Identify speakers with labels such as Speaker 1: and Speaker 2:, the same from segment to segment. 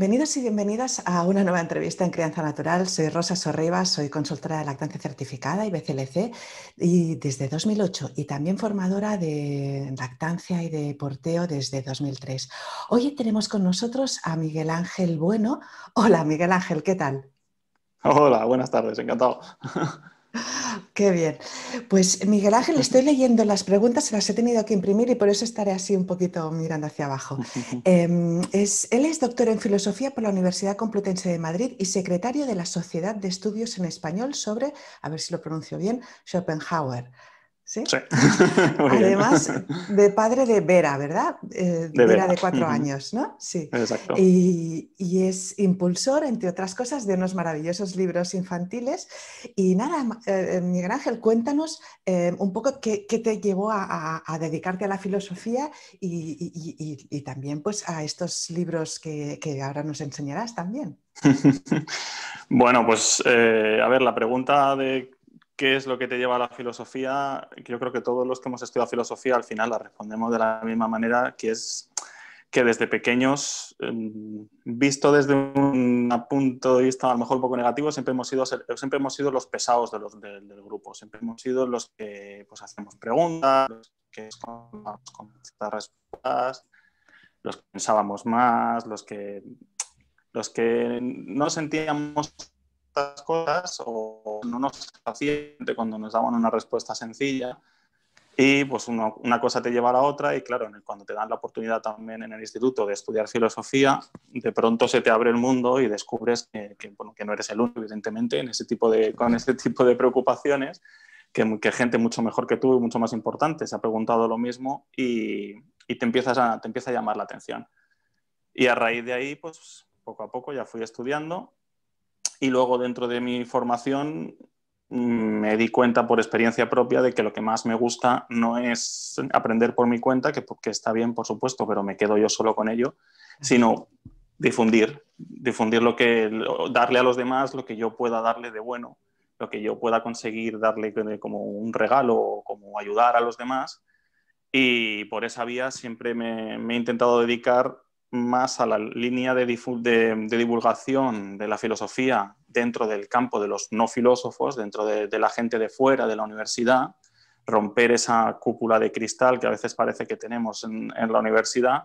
Speaker 1: Bienvenidos y bienvenidas a una nueva entrevista en Crianza Natural. Soy Rosa Sorriba, soy consultora de lactancia certificada y BCLC y desde 2008 y también formadora de lactancia y de porteo desde 2003. Hoy tenemos con nosotros a Miguel Ángel Bueno. Hola Miguel Ángel, ¿qué tal?
Speaker 2: Hola, buenas tardes, encantado.
Speaker 1: Qué bien. Pues Miguel Ángel, estoy leyendo las preguntas, se las he tenido que imprimir y por eso estaré así un poquito mirando hacia abajo. Em, él es doctor en filosofía por la Universidad Complutense de Madrid y secretario de la Sociedad de Estudios en Español sobre, a ver si lo pronuncio bien, Schopenhauer. Además, de padre de Vera, ¿verdad? Eh, de Vera. de cuatro años, ¿no? Sí. Exacto. Y, es impulsor, entre otras cosas, de unos maravillosos libros infantiles. Y nada, eh, eh, Miguel Ángel, cuéntanos un poco qué, te llevó a, dedicarte a la filosofía y, también pues, a estos libros que ahora nos enseñarás también.
Speaker 2: bueno, pues a ver, la pregunta de ¿Qué es lo que te lleva a la filosofía? Yo creo que todos los que hemos estudiado filosofía al final la respondemos de la misma manera, que es que desde pequeños, em, visto desde un punto de vista a lo mejor un poco negativo, siempre hemos sido, siempre hemos sido los pesados del grupo, siempre hemos sido los que pues, hacemos preguntas, los que contestar respuestas, los que pensábamos más, los que, los que no sentíamos cosas o no nos paciente cuando nos daban una respuesta sencilla y pues una cosa te lleva a la otra y claro, cuando te dan la oportunidad también en el instituto de estudiar filosofía, de pronto se te abre el mundo y descubres que, no eres el único, evidentemente, en ese tipo de, con ese tipo de preocupaciones, que, que, gente mucho mejor que tú y mucho más importante se ha preguntado lo mismo y, te, empiezas a, te empieza a llamar la atención. Y a raíz de ahí, pues poco a poco ya fui estudiando y luego dentro de mi formación mm, me di cuenta por experiencia propia de que lo que más me gusta no es aprender por mi cuenta, que, está bien, por supuesto, pero me quedo yo solo con ello, sino difundir, difundir lo que, darle a los demás lo que yo pueda darle de bueno, lo que yo pueda conseguir darle como un regalo o como ayudar a los demás. Y por esa vía siempre me he intentado dedicar más a la línea de, divulgación de la filosofía dentro del campo de los no filósofos, dentro de, la gente de fuera de la universidad, romper esa cúpula de cristal que a veces parece que tenemos en, la universidad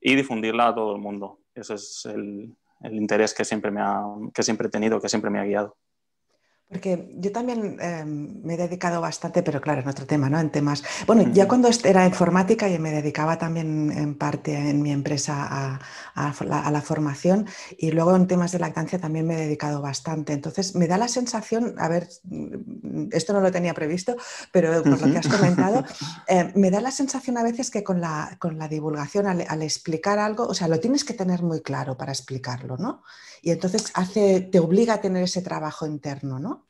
Speaker 2: y difundirla a todo el mundo. Ese es el, interés que siempre, que siempre he tenido, que siempre me ha guiado.
Speaker 1: Porque yo también em, me he dedicado bastante, pero claro, en otro tema, ¿no? En temas. Bueno, ya cuando era informática y me dedicaba también en parte en mi empresa a, la, formación y luego en temas de lactancia también me he dedicado bastante. Entonces, me da la sensación, a ver, mm, esto no lo tenía previsto, pero por lo que has comentado, eh, me da la sensación a veces que con la, con la divulgación, al explicar algo, o sea, lo tienes que tener muy claro para explicarlo, ¿no? y entonces hace, te obliga a tener ese trabajo interno, ¿no?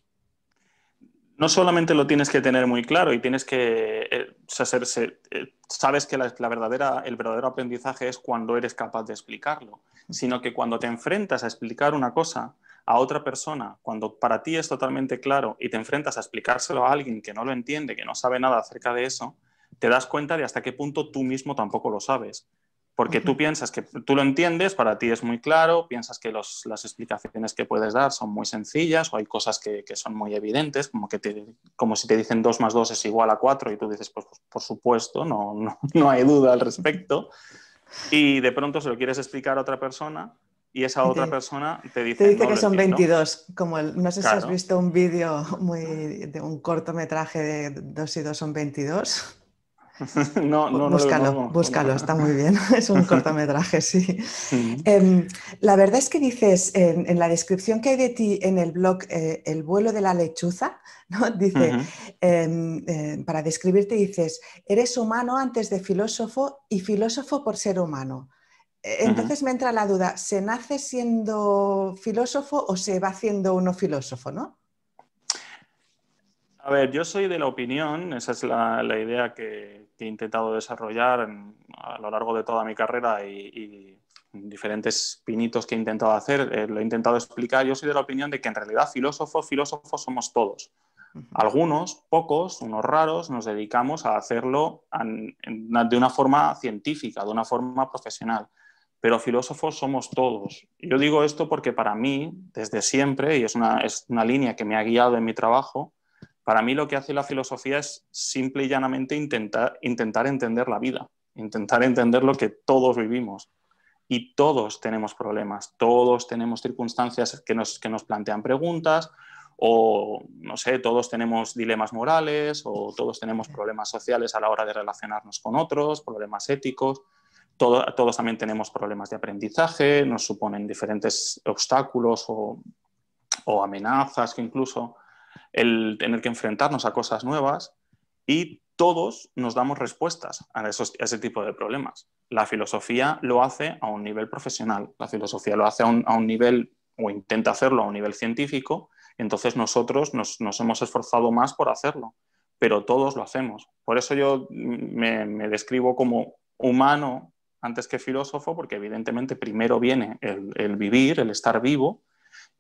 Speaker 2: No solamente lo tienes que tener muy claro y tienes que eh, eh, sabes que la, verdadera, el verdadero aprendizaje es cuando eres capaz de explicarlo, sino que cuando te enfrentas a explicar una cosa a otra persona, cuando para ti es totalmente claro y te enfrentas a explicárselo a alguien que no lo entiende, que no sabe nada acerca de eso, te das cuenta de hasta qué punto tú mismo tampoco lo sabes. Porque tú piensas que tú lo entiendes, para ti es muy claro, piensas que las explicaciones que puedes dar son muy sencillas o hay cosas que, que son muy evidentes, como, que como si te dicen 2 más 2 es igual a 4 y tú dices, pues, pues, por supuesto, no, no, no, hay duda al respecto. Y de pronto se lo quieres explicar a otra persona y esa otra persona te dice... Te dice que son 22,
Speaker 1: como no sé si has visto un vídeo muy, de un cortometraje de 2 y 2 son 22. no, no, búscalo, búscalo, está muy bien. Es un cortometraje, sí. Em, la verdad es que dices, en, la descripción que hay de ti en el blog, eh, el vuelo de la lechuza, ¿no? dice, em, eh, para describirte dices, eres humano antes de filósofo y filósofo por ser humano. E, entonces me entra la duda, ¿se nace siendo filósofo o se va haciendo uno filósofo, no?
Speaker 2: A ver, yo soy de la opinión, esa es la, idea que, he intentado desarrollar a lo largo de toda mi carrera y, diferentes pinitos que he intentado hacer, eh, lo he intentado explicar. Yo soy de la opinión de que en realidad filósofos, filósofos somos todos. Algunos, pocos, unos raros, nos dedicamos a hacerlo de una forma científica, de una forma profesional. Pero filósofos somos todos. Yo digo esto porque para mí, desde siempre, y es una, es una línea que me ha guiado en mi trabajo, para mí lo que hace la filosofía es simple y llanamente intentar, entender la vida, intentar entender lo que todos vivimos. Y todos tenemos problemas, todos tenemos circunstancias que nos, plantean preguntas, o no sé, todos tenemos dilemas morales, o todos tenemos problemas sociales a la hora de relacionarnos con otros, problemas éticos. todos también tenemos problemas de aprendizaje, nos suponen diferentes obstáculos o amenazas que incluso el tener que enfrentarnos a cosas nuevas y todos nos damos respuestas a, ese tipo de problemas. La filosofía lo hace a un nivel profesional, la filosofía lo hace a un, nivel, o intenta hacerlo a un nivel científico, entonces nosotros nos, hemos esforzado más por hacerlo, pero todos lo hacemos. Por eso yo me, describo como humano antes que filósofo, porque evidentemente primero viene el vivir, el estar vivo,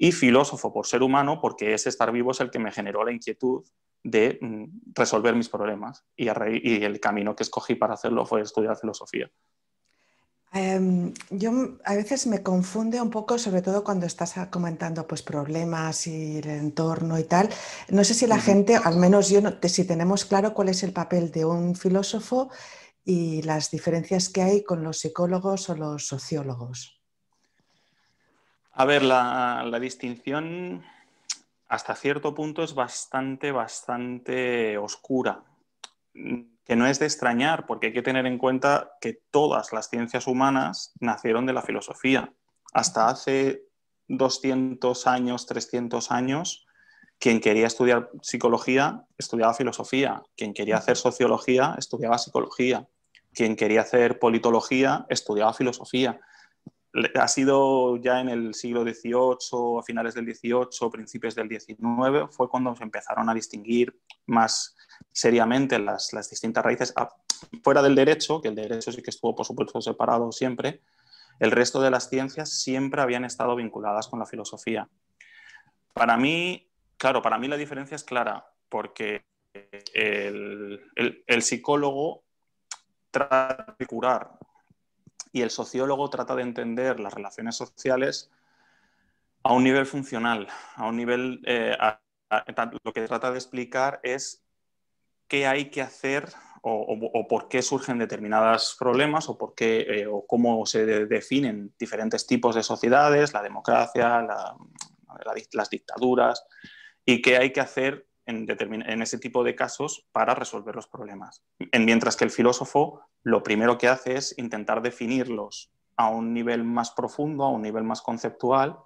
Speaker 2: y filósofo por ser humano porque ese estar vivo es el que me generó la inquietud de mm, resolver mis problemas y, el camino que escogí para hacerlo fue estudiar filosofía.
Speaker 1: Em, yo a veces me confunde un poco, sobre todo cuando estás ah, comentando pues, problemas y el entorno y tal. No sé si la gente, al menos yo, si tenemos claro cuál es el papel de un filósofo y las diferencias que hay con los psicólogos o los sociólogos.
Speaker 2: A ver, la, distinción hasta cierto punto es bastante, bastante oscura, que no es de extrañar, porque hay que tener en cuenta que todas las ciencias humanas nacieron de la filosofía. Hasta hace 200 años, 300 años, quien quería estudiar psicología estudiaba filosofía, quien quería hacer sociología estudiaba psicología, quien quería hacer politología estudiaba filosofía ha sido ya en el siglo XVIII, a finales del XVIII, principios del XIX, fue cuando se empezaron a distinguir más seriamente las, distintas raíces, ah, fuera del derecho, que el derecho sí que estuvo, por supuesto, separado siempre, el resto de las ciencias siempre habían estado vinculadas con la filosofía. Para mí, claro, para mí la diferencia es clara, porque el, el psicólogo trata de curar y el sociólogo trata de entender las relaciones sociales a un nivel funcional, a un nivel, eh, lo que trata de explicar es qué hay que hacer o, por qué surgen determinados problemas o, por qué, eh, o cómo se definen diferentes tipos de sociedades, la democracia, las dictaduras, y qué hay que hacer en, ese tipo de casos para resolver los problemas. En, mientras que el filósofo lo primero que hace es intentar definirlos a un nivel más profundo, a un nivel más conceptual,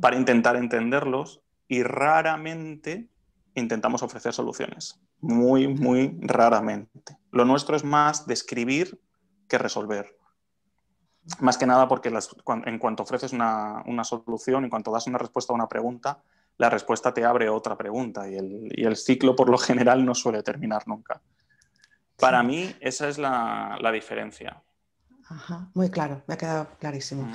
Speaker 2: para intentar entenderlos y raramente intentamos ofrecer soluciones. Muy, muy raramente. Lo nuestro es más describir que resolver. Más que nada porque en cuanto ofreces una, una solución, en cuanto das una respuesta a una pregunta, la respuesta te abre otra pregunta y el, ciclo por lo general no suele terminar nunca. Para mí esa es
Speaker 1: la,
Speaker 2: diferencia.
Speaker 1: Ajá, muy claro, me ha quedado clarísimo. Mm.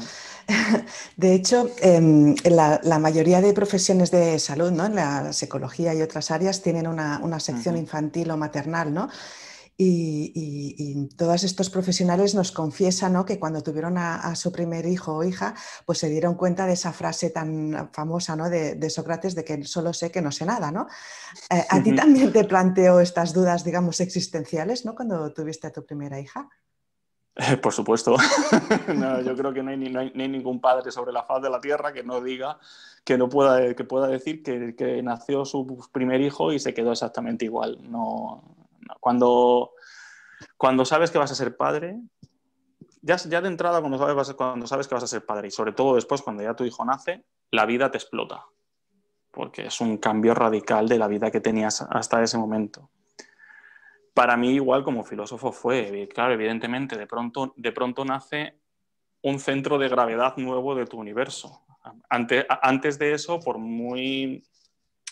Speaker 1: De hecho, em, la, mayoría de profesiones de salud, ¿no? en la psicología y otras áreas, tienen una, sección infantil o maternal, ¿no? Y, todos estos profesionales nos confiesan que cuando tuvieron a, su primer hijo o hija, pues se dieron cuenta de esa frase tan famosa de, Sócrates de que solo sé que no sé nada. ¿no? Eh, ¿A ti también te planteó estas dudas, digamos, existenciales ¿no? cuando tuviste a tu primera hija?
Speaker 2: Eh, por supuesto. no, yo creo que no hay, ningún padre sobre la faz de la tierra que no diga, que no pueda, que pueda decir que, que nació su primer hijo y se quedó exactamente igual. No, cuando, cuando sabes que vas a ser padre, ya, ya de entrada cuando sabes, cuando sabes que vas a ser padre y sobre todo después cuando ya tu hijo nace, la vida te explota, porque es un cambio radical de la vida que tenías hasta ese momento. Para mí igual como filósofo fue, claro, evidentemente, de pronto, de pronto nace un centro de gravedad nuevo de tu universo. antes de eso, por muy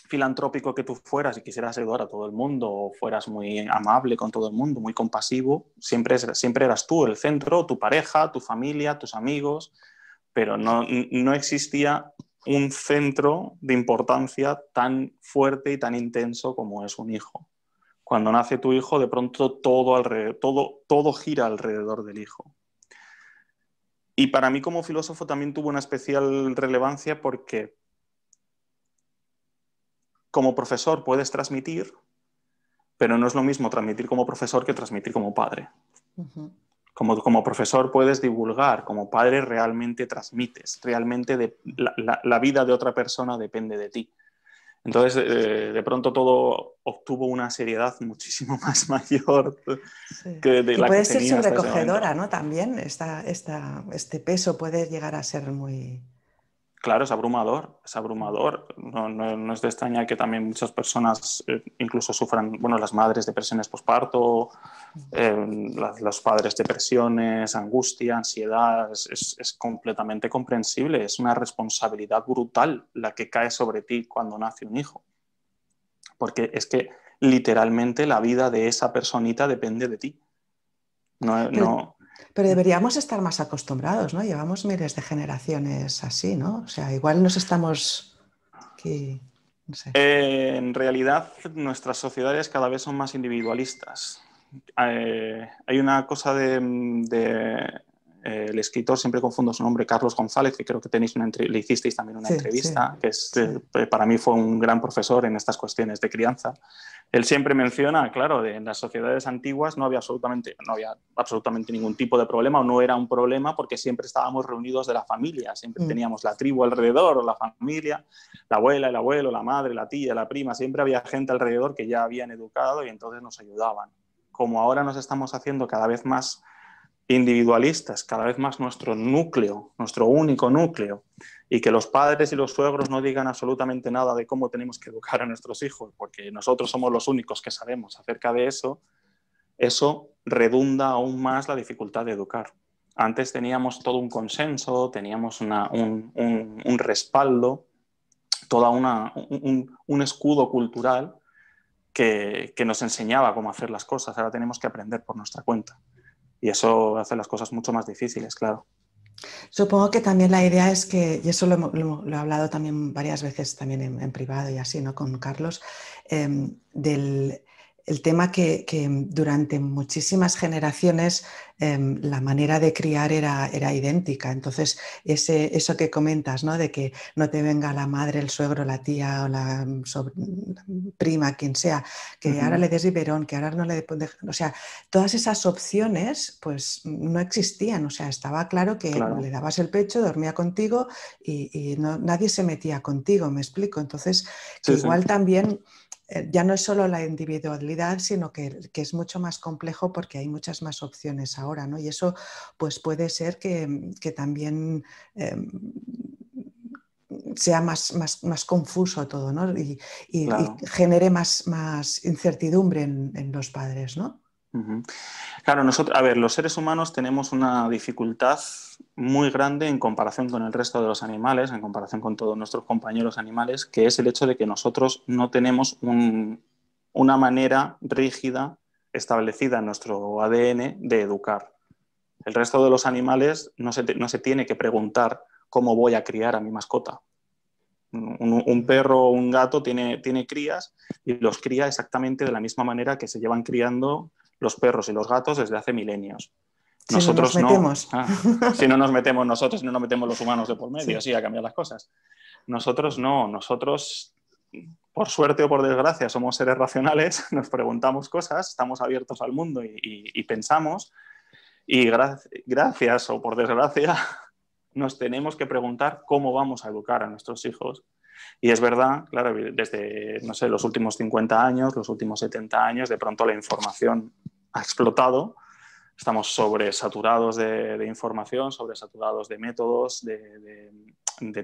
Speaker 2: filantrópico que tú fueras y quisieras ayudar a todo el mundo o fueras muy amable con todo el mundo, muy compasivo, siempre, siempre eras tú el centro, tu pareja, tu familia, tus amigos, pero no, existía un centro de importancia tan fuerte y tan intenso como es un hijo. Cuando nace tu hijo, de pronto todo, todo, todo gira alrededor del hijo. Y para mí como filósofo también tuvo una especial relevancia porque como profesor puedes transmitir, pero no es lo mismo transmitir como profesor que transmitir como padre. como, como, profesor puedes divulgar, como padre realmente transmites, realmente la, vida de otra persona depende de ti. Entonces, eh, de pronto todo obtuvo una seriedad muchísimo más mayor que puede ser sobrecogedora,
Speaker 1: ¿no? También esta, este peso puede llegar a ser muy,
Speaker 2: Claro, es abrumador, es abrumador. No, es de extrañar que también muchas personas eh, incluso sufran, bueno, las madres depresiones posparto, eh, los padres depresiones, angustia, ansiedad, es, es, completamente comprensible, es una responsabilidad brutal la que cae sobre ti cuando nace un hijo. Porque es que literalmente la vida de esa personita depende de ti.
Speaker 1: No, no pero deberíamos estar más acostumbrados, ¿no? Llevamos miles de generaciones así, ¿no? O sea, igual nos estamos... no sé.
Speaker 2: Eh, en realidad, nuestras sociedades cada vez son más individualistas. Eh, hay una cosa de... Eh, el escritor, siempre confundo su nombre, Carlos González, que creo que tenéis una le hicisteis también una entrevista, que para mí fue un gran profesor en estas cuestiones de crianza. Él siempre menciona, claro, en las sociedades antiguas no había, absolutamente, no había absolutamente ningún tipo de problema o no era un problema porque siempre estábamos reunidos de la familia, siempre mm. teníamos la tribu alrededor o la familia, la abuela, el abuelo, la madre, la tía, la prima, siempre había gente alrededor que ya habían educado y entonces nos ayudaban. Como ahora nos estamos haciendo cada vez más individualistas, cada vez más nuestro núcleo, nuestro único núcleo, y que los padres y los suegros no digan absolutamente nada de cómo tenemos que educar a nuestros hijos, porque nosotros somos los únicos que sabemos acerca de eso, eso redunda aún más la dificultad de educar. Antes teníamos todo un consenso, teníamos un, respaldo, todo un, escudo cultural que nos enseñaba cómo hacer las cosas. Ahora tenemos que aprender por nuestra cuenta. Y eso hace las cosas mucho más difíciles, claro.
Speaker 1: Supongo que también la idea es que, y eso lo, he hablado también varias veces también en, privado y así, ¿no? Con Carlos, em, del, el tema que, durante muchísimas generaciones em, la manera de criar era, era idéntica. Entonces, ese, eso que comentas, ¿no? De que no te venga la madre, el suegro, la tía o la, prima, quien sea, que ahora le des biberón, que ahora no le... o sea, todas esas opciones pues no existían. O sea, estaba claro que le dabas el pecho, dormía contigo y, nadie se metía contigo, me explico. Entonces, igual también eh, ya no es solo la individualidad, sino que, es mucho más complejo porque hay muchas más opciones ahora, ¿no? Y eso pues puede ser que, mm, también eh, sea más, confuso todo, ¿no? Y, genere más, incertidumbre en, en, los padres, ¿no?
Speaker 2: Claro, nosotros, a ver, los seres humanos tenemos una dificultad muy grande en comparación con el resto de los animales, en comparación con todos nuestros compañeros animales, que es el hecho de que nosotros no tenemos una manera rígida establecida en nuestro ADN de educar. El resto de los animales no se, tiene que preguntar cómo voy a criar a mi mascota. Un, perro o un gato tiene, tiene crías y los cría exactamente de la misma manera que se llevan criando los perros y los gatos desde hace milenios.
Speaker 1: Nosotros si no, nos metemos.
Speaker 2: Ah, si no nos metemos nosotros, no nos metemos los humanos de por medio, sí. ha a cambiar las cosas. Nosotros no, nosotros, por suerte o por desgracia, somos seres racionales, nos preguntamos cosas, estamos abiertos al mundo y, pensamos, y gracias o por desgracia, nos tenemos que preguntar cómo vamos a educar a nuestros hijos. Y es verdad, claro, desde, no sé, los últimos 50 años, los últimos 70 años, de pronto la información ha explotado. Estamos sobresaturados de, de información, sobresaturados de métodos, de,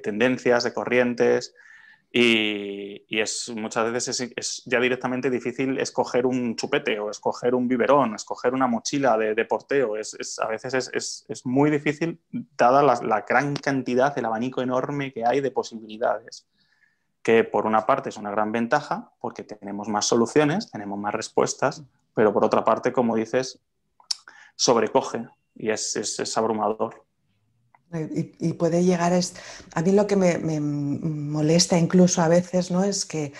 Speaker 2: tendencias, de corrientes. Y, es, muchas veces es, ya directamente difícil escoger un chupete o escoger un biberón, escoger una mochila de, porteo. Es, a veces es, muy difícil, dada la, la, gran cantidad, el abanico enorme que hay de posibilidades. Que por una parte es una gran ventaja porque tenemos más soluciones, tenemos más respuestas, pero por otra parte, como dices, sobrecoge y es, es, abrumador.
Speaker 1: Y, puede llegar, a mí lo que me, molesta incluso a veces ¿no? es que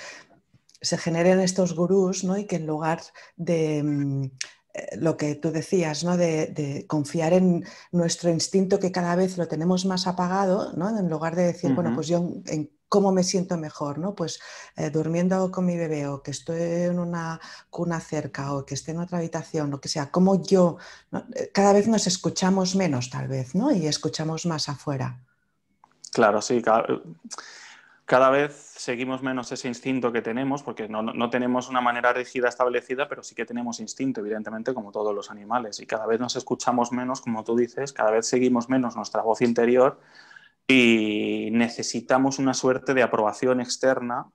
Speaker 1: se generen estos gurús ¿no? y que en lugar de mm, eh, lo que tú decías, ¿no? De, confiar en nuestro instinto que cada vez lo tenemos más apagado, ¿no? en lugar de decir, bueno, pues yo cómo me siento mejor, ¿no? Pues eh, durmiendo con mi bebé o que estoy en una cuna cerca o que esté en otra habitación, lo que sea, como yo, eh, cada vez nos escuchamos menos tal vez, ¿no? Y escuchamos más afuera.
Speaker 2: Claro, sí, eh, cada, vez seguimos menos ese instinto que tenemos, porque no, no, tenemos una manera rígida establecida, pero sí que tenemos instinto, evidentemente, como todos los animales, y cada vez nos escuchamos menos, como tú dices, cada vez seguimos menos nuestra voz interior y necesitamos una suerte de aprobación externa,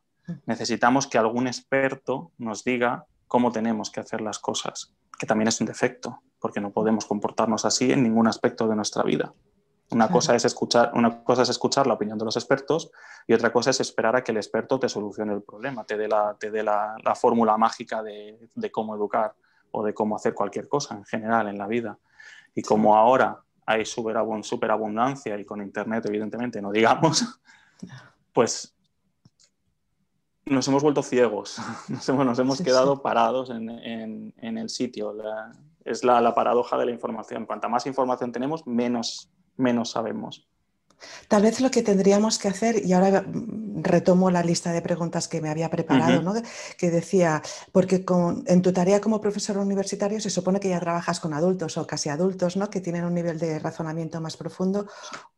Speaker 2: necesitamos que algún experto nos diga cómo tenemos que hacer las cosas, que también es un defecto, porque no podemos comportarnos así en ningún aspecto de nuestra vida. Una, cosa es escuchar, una cosa es escuchar la opinión de los expertos y otra cosa es esperar a que el experto te solucione el problema, te dé la, fórmula mágica de, de cómo educar o de cómo hacer cualquier cosa en general en la vida. Y como ahora hay superabundancia y con Internet, evidentemente, no digamos, pues nos hemos vuelto ciegos, nos hemos, quedado parados en, el sitio. es la, paradoja de la información. Cuanta más información tenemos, menos, menos sabemos.
Speaker 1: Tal vez lo que tendríamos que hacer, y ahora retomo la lista de preguntas que me había preparado, que decía, porque en tu tarea como profesor universitario se supone que ya trabajas con adultos o casi adultos, ¿no? que tienen un nivel de razonamiento más profundo.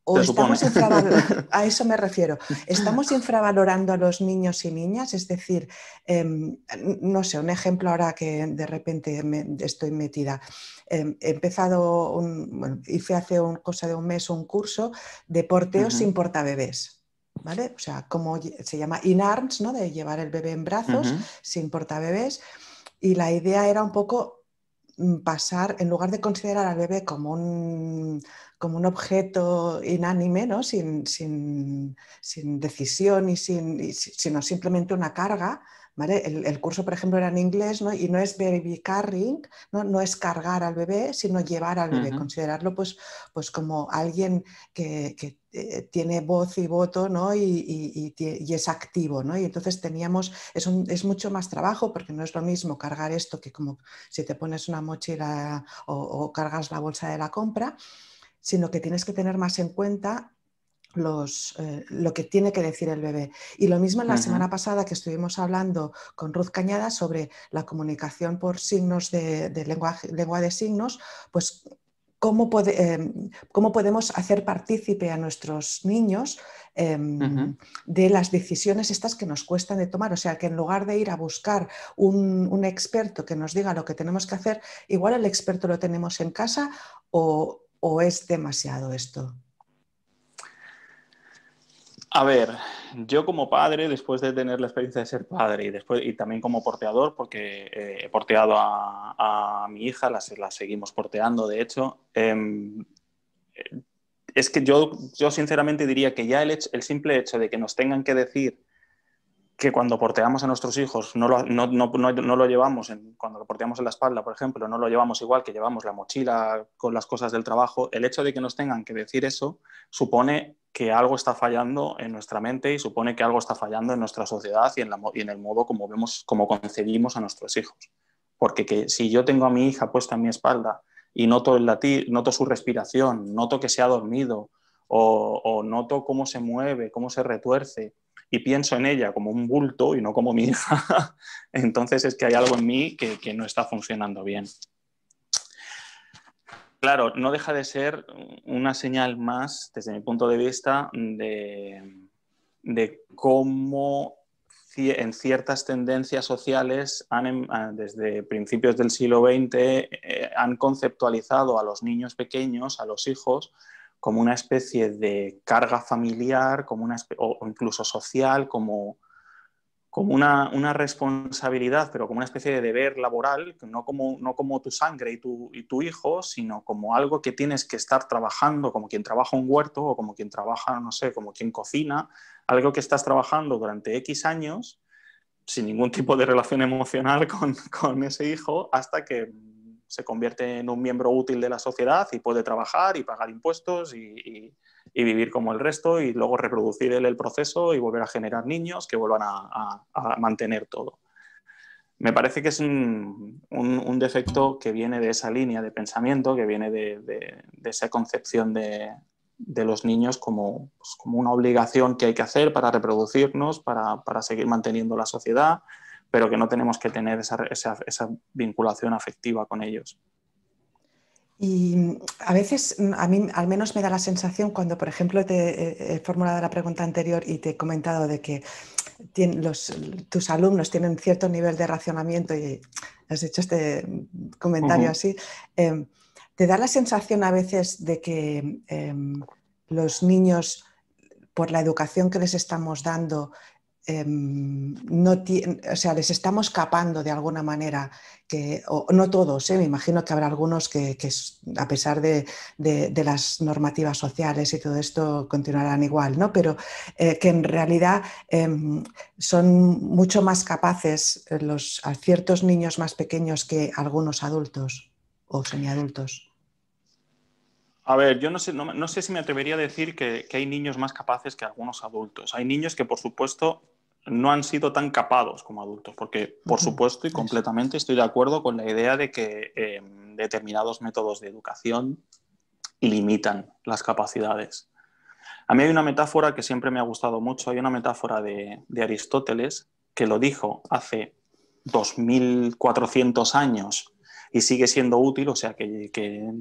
Speaker 1: O estamos a eso me refiero. ¿Estamos infravalorando a los niños y niñas? Es decir, em, no sé, un ejemplo ahora que de repente estoy metida. Em, he empezado, hice hace un, cosa de un mes un curso de porteo sin portabebés. O sea, como se llama in arms, ¿no? De llevar el bebé en brazos sin portabebés. Y la idea era un poco mm, pasar, en lugar de considerar al bebé como un, como un objeto inánime, ¿no? sin, decisión, y sin, sino simplemente una carga, ¿Vale? El, curso, por ejemplo, era en inglés ¿no? y no es baby carrying, ¿no? no es cargar al bebé, sino llevar al bebé, considerarlo pues, pues como alguien que, eh, tiene voz y voto y, es activo. ¿no? Y entonces teníamos, es, es, mucho más trabajo porque no es lo mismo cargar esto que como si te pones una mochila o, cargas la bolsa de la compra, sino que tienes que tener más en cuenta los, eh, lo que tiene que decir el bebé. Y lo mismo en la semana pasada que estuvimos hablando con Ruth Cañada sobre la comunicación por signos de, lenguaje lengua, de signos, pues Em, cómo, podemos hacer partícipe a nuestros niños em, de las decisiones estas que nos cuestan de tomar. O sea, que en lugar de ir a buscar un, experto que nos diga lo que tenemos que hacer, igual el experto lo tenemos en casa o es demasiado esto.
Speaker 2: A ver, yo como padre, después de tener la experiencia de ser padre y después y también como porteador, porque eh, he porteado a, mi hija, la, seguimos porteando, de hecho, em, es que yo, yo sinceramente diría que ya el, el simple hecho de que nos tengan que decir que cuando porteamos a nuestros hijos no lo, no, lo llevamos, cuando lo porteamos en la espalda, por ejemplo, no lo llevamos igual que llevamos la mochila con las cosas del trabajo, el hecho de que nos tengan que decir eso supone que algo está fallando en nuestra mente y supone que algo está fallando en nuestra sociedad y en, el modo como vemos, como concebimos a nuestros hijos. Porque si yo tengo a mi hija puesta en mi espalda y noto, el latir, noto su respiración, noto que se ha dormido o, noto cómo se mueve, cómo se retuerce, y pienso en ella como un bulto y no como mi hija, entonces es que hay algo en mí que no está funcionando bien claro, no deja de ser una señal más, desde mi punto de vista, de, cómo en ciertas tendencias sociales, em, ah, desde principios del siglo XX, eh, han conceptualizado a los niños pequeños, a los hijos, como una especie de carga familiar, como una o incluso social, como como una, responsabilidad, pero como una especie de deber laboral, no como, no como tu sangre y tu, y tu hijo, sino como algo que tienes que estar trabajando, como quien trabaja un huerto o como quien trabaja, no sé, como quien cocina, algo que estás trabajando durante X años sin ningún tipo de relación emocional con, ese hijo hasta que se convierte en un miembro útil de la sociedad y puede trabajar y pagar impuestos y y vivir como el resto y luego reproducir el, proceso y volver a generar niños que vuelvan a, mantener todo. Me parece que es un, defecto que viene de esa línea de pensamiento, que viene de, esa concepción de, los niños pues, como, una obligación que hay que hacer para reproducirnos, para, seguir manteniendo la sociedad, pero que no tenemos que tener esa vinculación afectiva con ellos.
Speaker 1: Y mm, a veces, mm, a mí al menos me da la sensación cuando, por ejemplo, te eh, he formulado la pregunta anterior y te he comentado de que tus alumnos tienen cierto nivel de racionamiento y has hecho este mm, comentario así, em, te da la sensación a veces de que em, los niños, por la educación que les estamos dando Em, no o sea, les estamos capando de alguna manera, que, no todos, ¿eh? me imagino que habrá algunos que, a pesar de, las normativas sociales y todo esto continuarán igual, ¿no? pero eh, que en realidad em, son mucho más capaces eh, los, ciertos niños más pequeños que algunos adultos o semiadultos.
Speaker 2: A ver, yo no sé, no, no sé, si me atrevería a decir que, que, hay niños más capaces que algunos adultos. Hay niños que, por supuesto, no han sido tan capados como adultos, porque por supuesto y completamente estoy de acuerdo con la idea de que eh, determinados métodos de educación limitan las capacidades. A mí hay una metáfora que siempre me ha gustado mucho, hay una metáfora de, Aristóteles que lo dijo hace 2.400 años y sigue siendo útil, o sea que,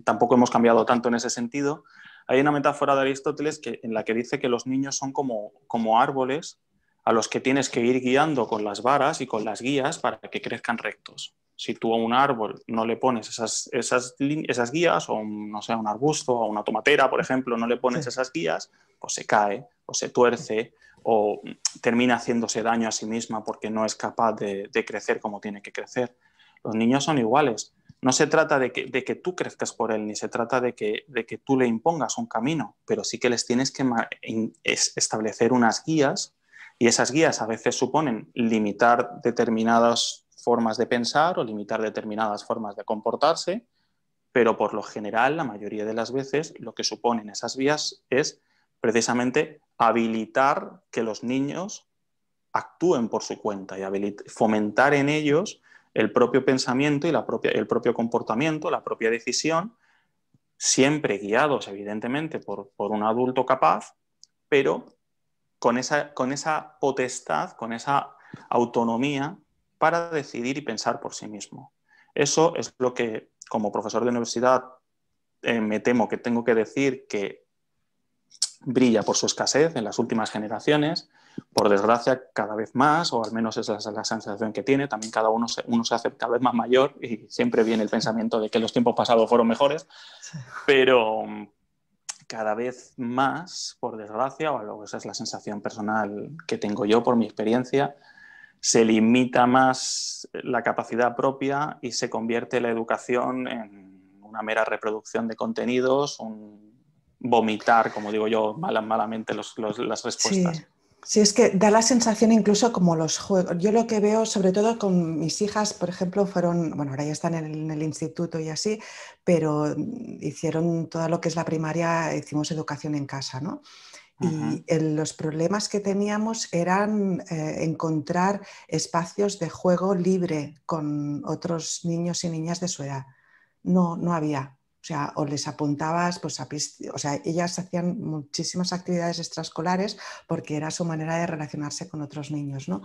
Speaker 2: tampoco hemos cambiado tanto en ese sentido. Hay una metáfora de Aristóteles que, en la que dice que los niños son como árboles a los que tienes que ir guiando con las varas y con las guías para que crezcan rectos. Si tú a un árbol no le pones esas, esas, esas guías, o no sé, a un arbusto, o a una tomatera, por ejemplo, no le pones esas guías, o se cae, o se tuerce, o termina haciéndose daño a sí misma porque no es capaz de, crecer como tiene que crecer. Los niños son iguales. No se trata de que, tú crezcas por él, ni se trata de que, de que tú le impongas un camino, pero sí que les tienes que establecer unas guías y esas guías a veces suponen limitar determinadas formas de pensar o limitar determinadas formas de comportarse, pero por lo general, la mayoría de las veces, lo que suponen esas guías es precisamente habilitar que los niños actúen por su cuenta y fomentar en ellos el propio pensamiento y la propia, el propio comportamiento, la propia decisión, siempre guiados evidentemente por, por un adulto capaz, pero con esa, con esa potestad, con esa autonomía para decidir y pensar por sí mismo. Eso es lo que, como profesor de universidad, eh, me temo que tengo que decir que brilla por su escasez en las últimas generaciones, por desgracia cada vez más, o al menos esa es la sensación que tiene, también cada uno uno se hace cada vez más mayor y siempre viene el pensamiento de que los tiempos pasados fueron mejores, pero, cada vez más, por desgracia, o algo, esa es la sensación personal que tengo yo por mi experiencia, se limita más la capacidad propia y se convierte la educación en una mera reproducción de contenidos, un vomitar, como digo yo, malamente las respuestas.
Speaker 1: Sí, es que da la sensación incluso como los juegos. Yo lo que veo, sobre todo con mis hijas, por ejemplo, fueron, bueno, ahora ya están en el, instituto y así, pero hicieron todo lo que es la primaria, hicimos educación en casa, ¿no? Y los problemas que teníamos eran eh, encontrar espacios de juego libre con otros niños y niñas de su edad. No, no había. O sea, o les apuntabas, pues o sea, ellas hacían muchísimas actividades extraescolares porque era su manera de relacionarse con otros niños, ¿no?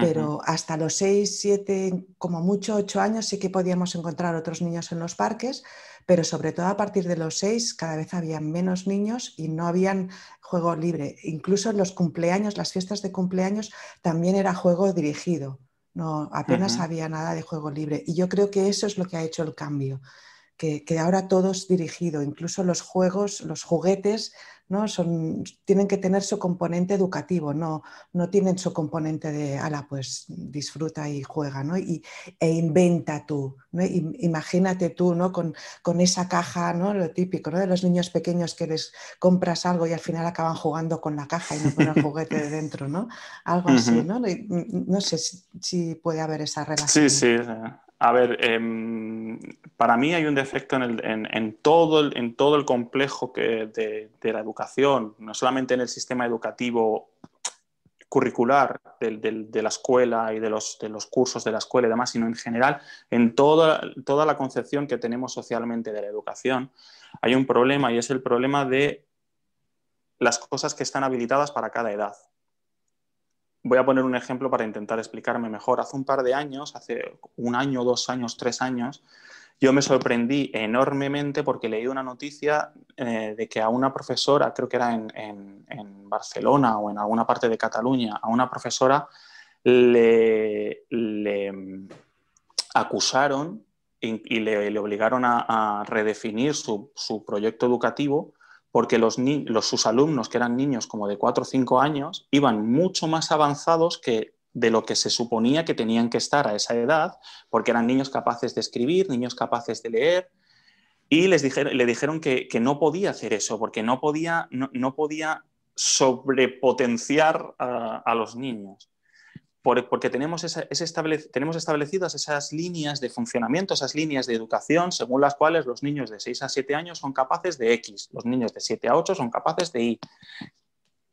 Speaker 1: Pero hasta los seis, siete, como mucho ocho años sí que podíamos encontrar otros niños en los parques, pero sobre todo a partir de los seis cada vez había menos niños y no habían juego libre. Incluso en los cumpleaños, las fiestas de cumpleaños también era juego dirigido. No, apenas había nada de juego libre. Y yo creo que eso es lo que ha hecho el cambio que, ahora todo es dirigido, incluso los juegos, los juguetes, ¿no? Son, tienen que tener su componente educativo, no, no tienen su componente de, ala, pues disfruta y juega, Y, e inventa tú, imagínate tú, ¿no? Con, con, esa caja, ¿no? Lo típico, ¿no? De los niños pequeños que les compras algo y al final acaban jugando con la caja y no con el juguete de dentro, ¿no? Algo así, mm, ¿no? sé si, si puede haber esa relación. Sí, sí.
Speaker 2: A ver, em, para mí hay un defecto en, todo, el, complejo de, la educación, no solamente en el sistema educativo curricular de, la escuela y de los, cursos de la escuela y demás, sino en general en toda la concepción que tenemos socialmente de la educación. Hay un problema y es el problema de las cosas que están habilitadas para cada edad. Voy a poner un ejemplo para intentar explicarme mejor. Hace un par de años, hace un año, dos años, tres años, yo me sorprendí enormemente porque leí una noticia eh, de que a una profesora, creo que era en, Barcelona o en alguna parte de Cataluña, a una profesora le, mm, acusaron y, le, obligaron a, redefinir su proyecto educativo porque los, sus alumnos, que eran niños como de 4 o 5 años, iban mucho más avanzados que de lo que se suponía que tenían que estar a esa edad, porque eran niños capaces de escribir, niños capaces de leer, y les dijeron, le dijeron que, no podía hacer eso, porque no podía, no, podía sobrepotenciar a los niños porque tenemos, tenemos establecidas esas líneas de funcionamiento, esas líneas de educación, según las cuales los niños de 6 a 7 años son capaces de X, los niños de 7 a 8 son capaces de Y.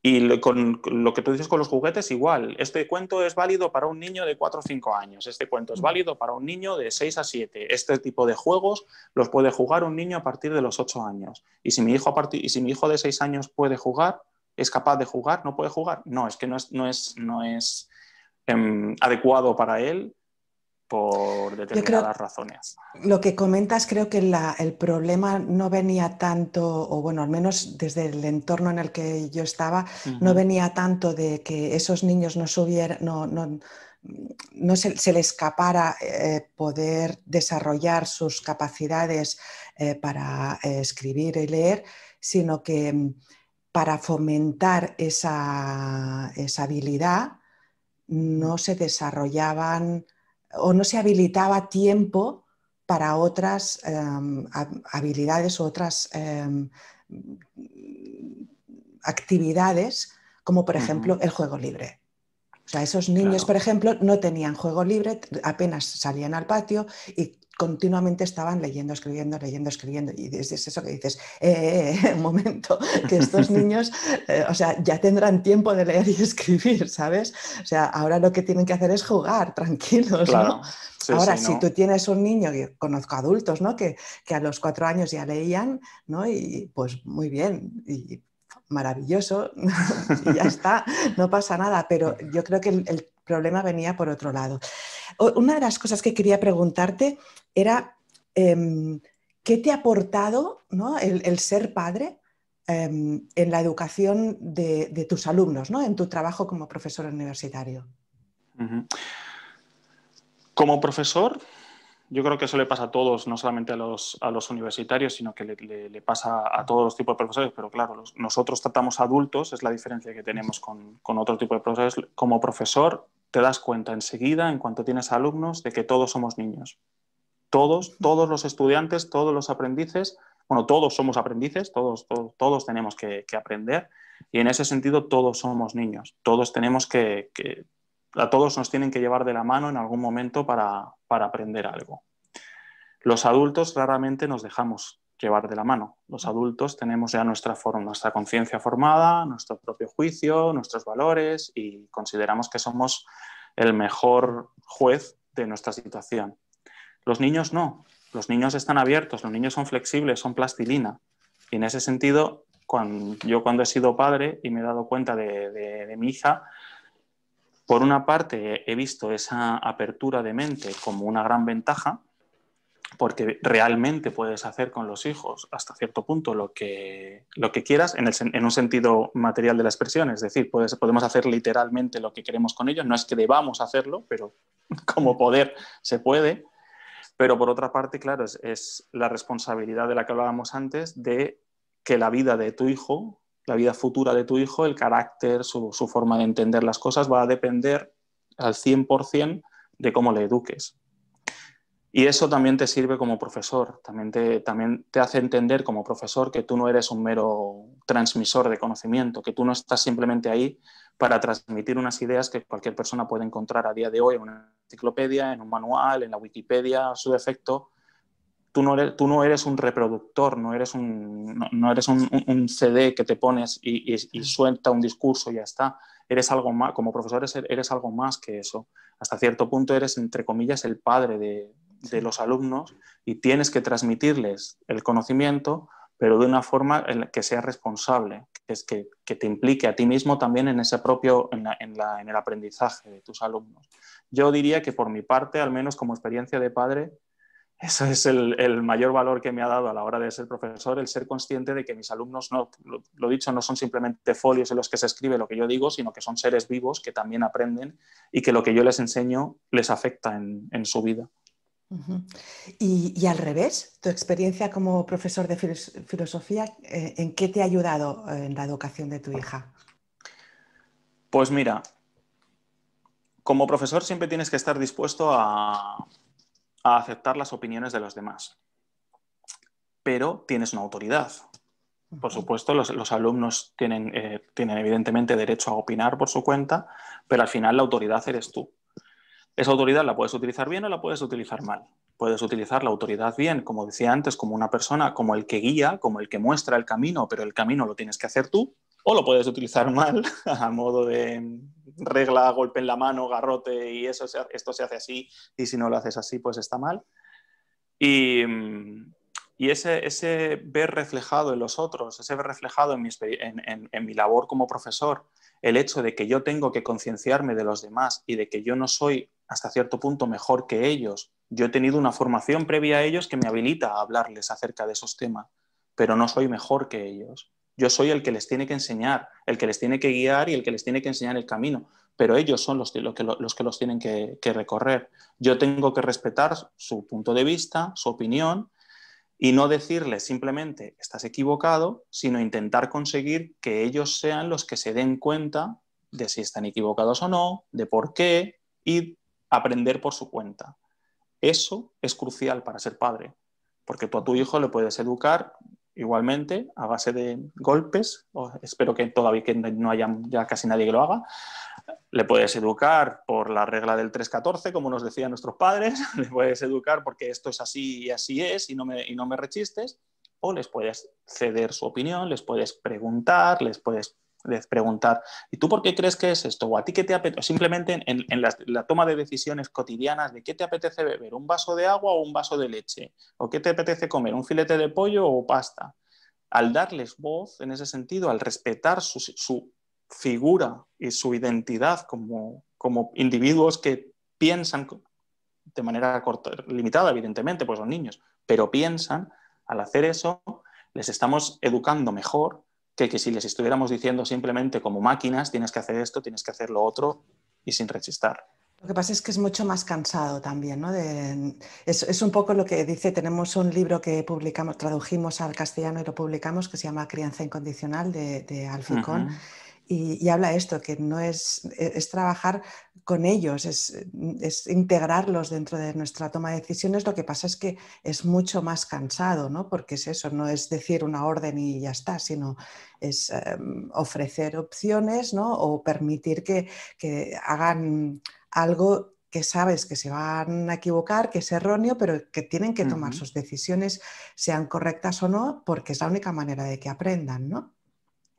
Speaker 2: Y con lo que tú dices con los juguetes, igual. Este cuento es válido para un niño de 4 o 5 años, este cuento es mm. válido para un niño de 6 a 7. Este tipo de juegos los puede jugar un niño a partir de los 8 años. Y si mi hijo, a y si mi hijo de 6 años puede jugar, es capaz de jugar, no puede jugar. No, es que no no es, no es Em, adecuado para él por determinadas razones.
Speaker 1: Lo que comentas, creo que el problema no venía tanto, o bueno, al menos desde el entorno en el que yo estaba, no venía tanto de que esos niños no subieran, no, se, les escapara eh, poder desarrollar sus capacidades eh, para eh, escribir y leer, sino que mm, para fomentar esa, esa habilidad, no se desarrollaban o no se habilitaba tiempo para otras em, habilidades o otras em, actividades, como por ejemplo el juego libre. sea, esos niños, por ejemplo, no tenían juego libre, apenas salían al patio y continuamente estaban leyendo, escribiendo, leyendo, escribiendo. Y es eso que dices, eh, eh, eh un momento, que estos niños, eh, o sea, ya tendrán tiempo de leer y escribir, ¿sabes? O sea, ahora lo que tienen que hacer es jugar, tranquilos, ahora, si tú tienes un niño, que conozco adultos, ¿no? Que, a los cuatro años ya leían, ¿no? Y pues muy bien, y maravilloso, y ya está, no pasa nada, pero yo creo que el problema venía por otro lado. Una de las cosas que quería preguntarte era, em, ¿qué te ha aportado el, ser padre em, en la educación de, tus alumnos, en tu trabajo como profesor universitario?
Speaker 2: Como profesor, yo creo que eso le pasa a todos, no solamente a los, universitarios, sino que le, pasa a todos los tipos de profesores, pero claro, nosotros tratamos adultos, es la diferencia que tenemos con otro tipo de profesores. Como profesor, te das cuenta enseguida, en cuanto tienes alumnos, de que todos somos niños. Todos, todos los estudiantes, todos los aprendices, bueno, todos somos aprendices, todos, todos, tenemos que, aprender y en ese sentido todos somos niños, todos tenemos que, a todos nos tienen que llevar de la mano en algún momento para, para aprender algo. Los adultos raramente nos dejamos llevar de la mano. Los adultos tenemos ya nuestra, nuestra conciencia formada, nuestro propio juicio, nuestros valores y consideramos que somos el mejor juez de nuestra situación. Los niños no, los niños están abiertos, los niños son flexibles, son plastilina. Y en ese sentido, cuando, yo cuando he sido padre y me he dado cuenta de, de mi hija, por una parte he visto esa apertura de mente como una gran ventaja, porque realmente puedes hacer con los hijos hasta cierto punto lo que, quieras en, un sentido material de la expresión, es decir, podemos hacer literalmente lo que queremos con ellos, no es que debamos hacerlo, pero como poder se puede, pero por otra parte, claro, es, la responsabilidad de la que hablábamos antes de que la vida de tu hijo, la vida futura de tu hijo, el carácter, su, su forma de entender las cosas va a depender al 100% de cómo le eduques y eso también te sirve como profesor, también te, también te hace entender como profesor que tú no eres un mero transmisor de conocimiento, que tú no estás simplemente ahí para transmitir unas ideas que cualquier persona puede encontrar a día de hoy en una enciclopedia, en un manual, en la Wikipedia, a su defecto. Tú no, eres, tú no eres un reproductor, no eres un, no, eres un, CD que te pones y, suelta un discurso y ya está. Eres algo más, como profesor eres, eres algo más que eso. Hasta cierto punto eres, entre comillas, el padre de, de los alumnos y tienes que transmitirles el conocimiento, pero de una forma que sea responsable, que, es que, te implique a ti mismo también en ese propio, en, el aprendizaje de tus alumnos. Yo diría que por mi parte, al menos como experiencia de padre, ese es el, mayor valor que me ha dado a la hora de ser profesor, el ser consciente de que mis alumnos, no, lo, lo dicho, no son simplemente folios en los que se escribe lo que yo digo, sino que son seres vivos que también aprenden y que lo que yo les enseño les afecta en su vida
Speaker 1: y, al revés, tu experiencia como profesor de filosofía, eh, ¿en qué te ha ayudado eh, en la educación de tu hija?
Speaker 2: Pues mira, como profesor siempre tienes que estar dispuesto a, aceptar las opiniones de los demás, pero tienes una autoridad. Por supuesto, los, alumnos eh, tienen evidentemente derecho a opinar por su cuenta, pero al final la autoridad eres tú. Esa autoridad la puedes utilizar bien o la puedes utilizar mal. Puedes utilizar la autoridad bien, como decía antes, como una persona, como el que guía, como el que muestra el camino, pero el camino lo tienes que hacer tú, o lo puedes utilizar mal, a modo de regla, golpe en la mano, garrote, y eso esto se hace así, y si no lo haces así, pues está mal. Y, ese, ese, ver reflejado en los otros, ese ver reflejado en mi, en mi labor como profesor, el hecho de que yo tengo que concienciarme de los demás y de que yo no soy hasta cierto punto mejor que ellos. Yo he tenido una formación previa a ellos que me habilita a hablarles acerca de esos temas, pero no soy mejor que ellos. Yo soy el que les tiene que enseñar, el que les tiene que guiar y el que les tiene que enseñar el camino, pero ellos son los, que, los tienen que, que recorrer. Yo tengo que respetar su punto de vista, su opinión y no decirles simplemente estás equivocado, sino intentar conseguir que ellos sean los que se den cuenta de si están equivocados o no, de por qué y aprender por su cuenta. Eso es crucial para ser padre, porque tú a tu hijo le puedes educar igualmente a base de golpes, espero que todavía que no haya ya casi nadie que lo haga, le puedes educar por la regla del 314, como nos decían nuestros padres, le puedes educar porque esto es así y así es y no me, y no me rechistes, o les puedes ceder su opinión, les puedes preguntar, les puedes les preguntar, ¿y tú por qué crees que es esto? ¿O a ti qué te apetece? Simplemente en, la toma de decisiones cotidianas de qué te apetece beber, un vaso de agua o un vaso de leche, o qué te apetece comer, un filete de pollo o pasta. Al darles voz en ese sentido, al respetar su, figura y su identidad como, individuos que piensan de manera limitada, evidentemente, pues los niños, pero piensan, al hacer eso, les estamos educando mejor que, si les estuviéramos diciendo simplemente como máquinas, tienes que hacer esto, tienes que hacer lo otro y sin rechistar.
Speaker 1: Lo que pasa es que es mucho más cansado también, ¿no? es, un poco lo que dice, tenemos un libro que publicamos, tradujimos al castellano y lo publicamos, que se llama Crianza Incondicional de, de Alficón, y, habla esto, que no es, e, es, trabajar con ellos, es, eh, es, integrarlos dentro de nuestra toma de decisiones. Lo que pasa es que es mucho más cansado, ¿no? Porque es eso, no es decir una orden y ya está, sino es em, ofrecer opciones, ¿no? O permitir que, que hagan algo que sabes que se van a equivocar, que es erróneo, pero que tienen que tomar sus decisiones, sean correctas o no, porque es la única manera de que aprendan, ¿no?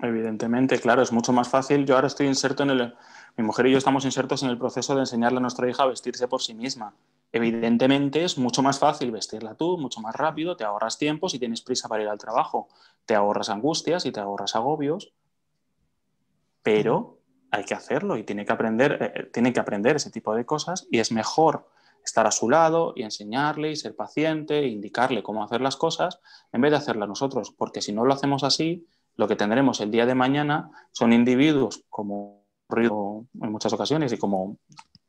Speaker 2: Evidentemente, claro, es mucho más fácil. Yo ahora estoy inserto en el... Mi mujer y yo estamos insertos en el proceso de enseñarle a nuestra hija a vestirse por sí misma. Evidentemente es mucho más fácil vestirla tú, mucho más rápido, te ahorras tiempo si tienes prisa para ir al trabajo, te ahorras angustias y te ahorras agobios, pero hay que hacerlo y tiene que aprender, eh, eh, tiene que aprender ese tipo de cosas y es mejor estar a su lado y enseñarle y ser paciente e indicarle cómo hacer las cosas en vez de hacerlas nosotros, porque si no lo hacemos así, lo que tendremos el día de mañana son individuos, como ocurrido en muchas ocasiones y como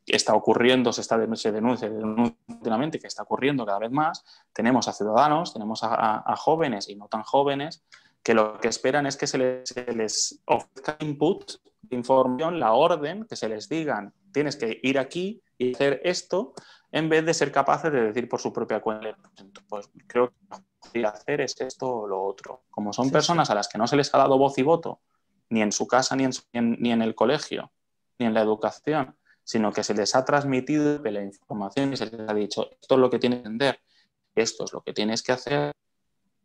Speaker 2: está ocurriendo, se, está, se denuncia, continuamente que está ocurriendo cada vez más, tenemos a ciudadanos, tenemos a, jóvenes y no tan jóvenes, que lo que esperan es que se les, se les ofrezca input, información, la orden, que se les digan, tienes que ir aquí y hacer esto, en vez de ser capaces de decir por su propia cuenta. Pues creo que hacer es esto o lo otro. Como son personas a las que no se les ha dado voz y voto, ni en su casa, ni en, ni, en, el colegio, ni en la educación, sino que se les ha transmitido la información y se les ha dicho, esto es lo que tienes que entender, esto es lo que tienes que hacer.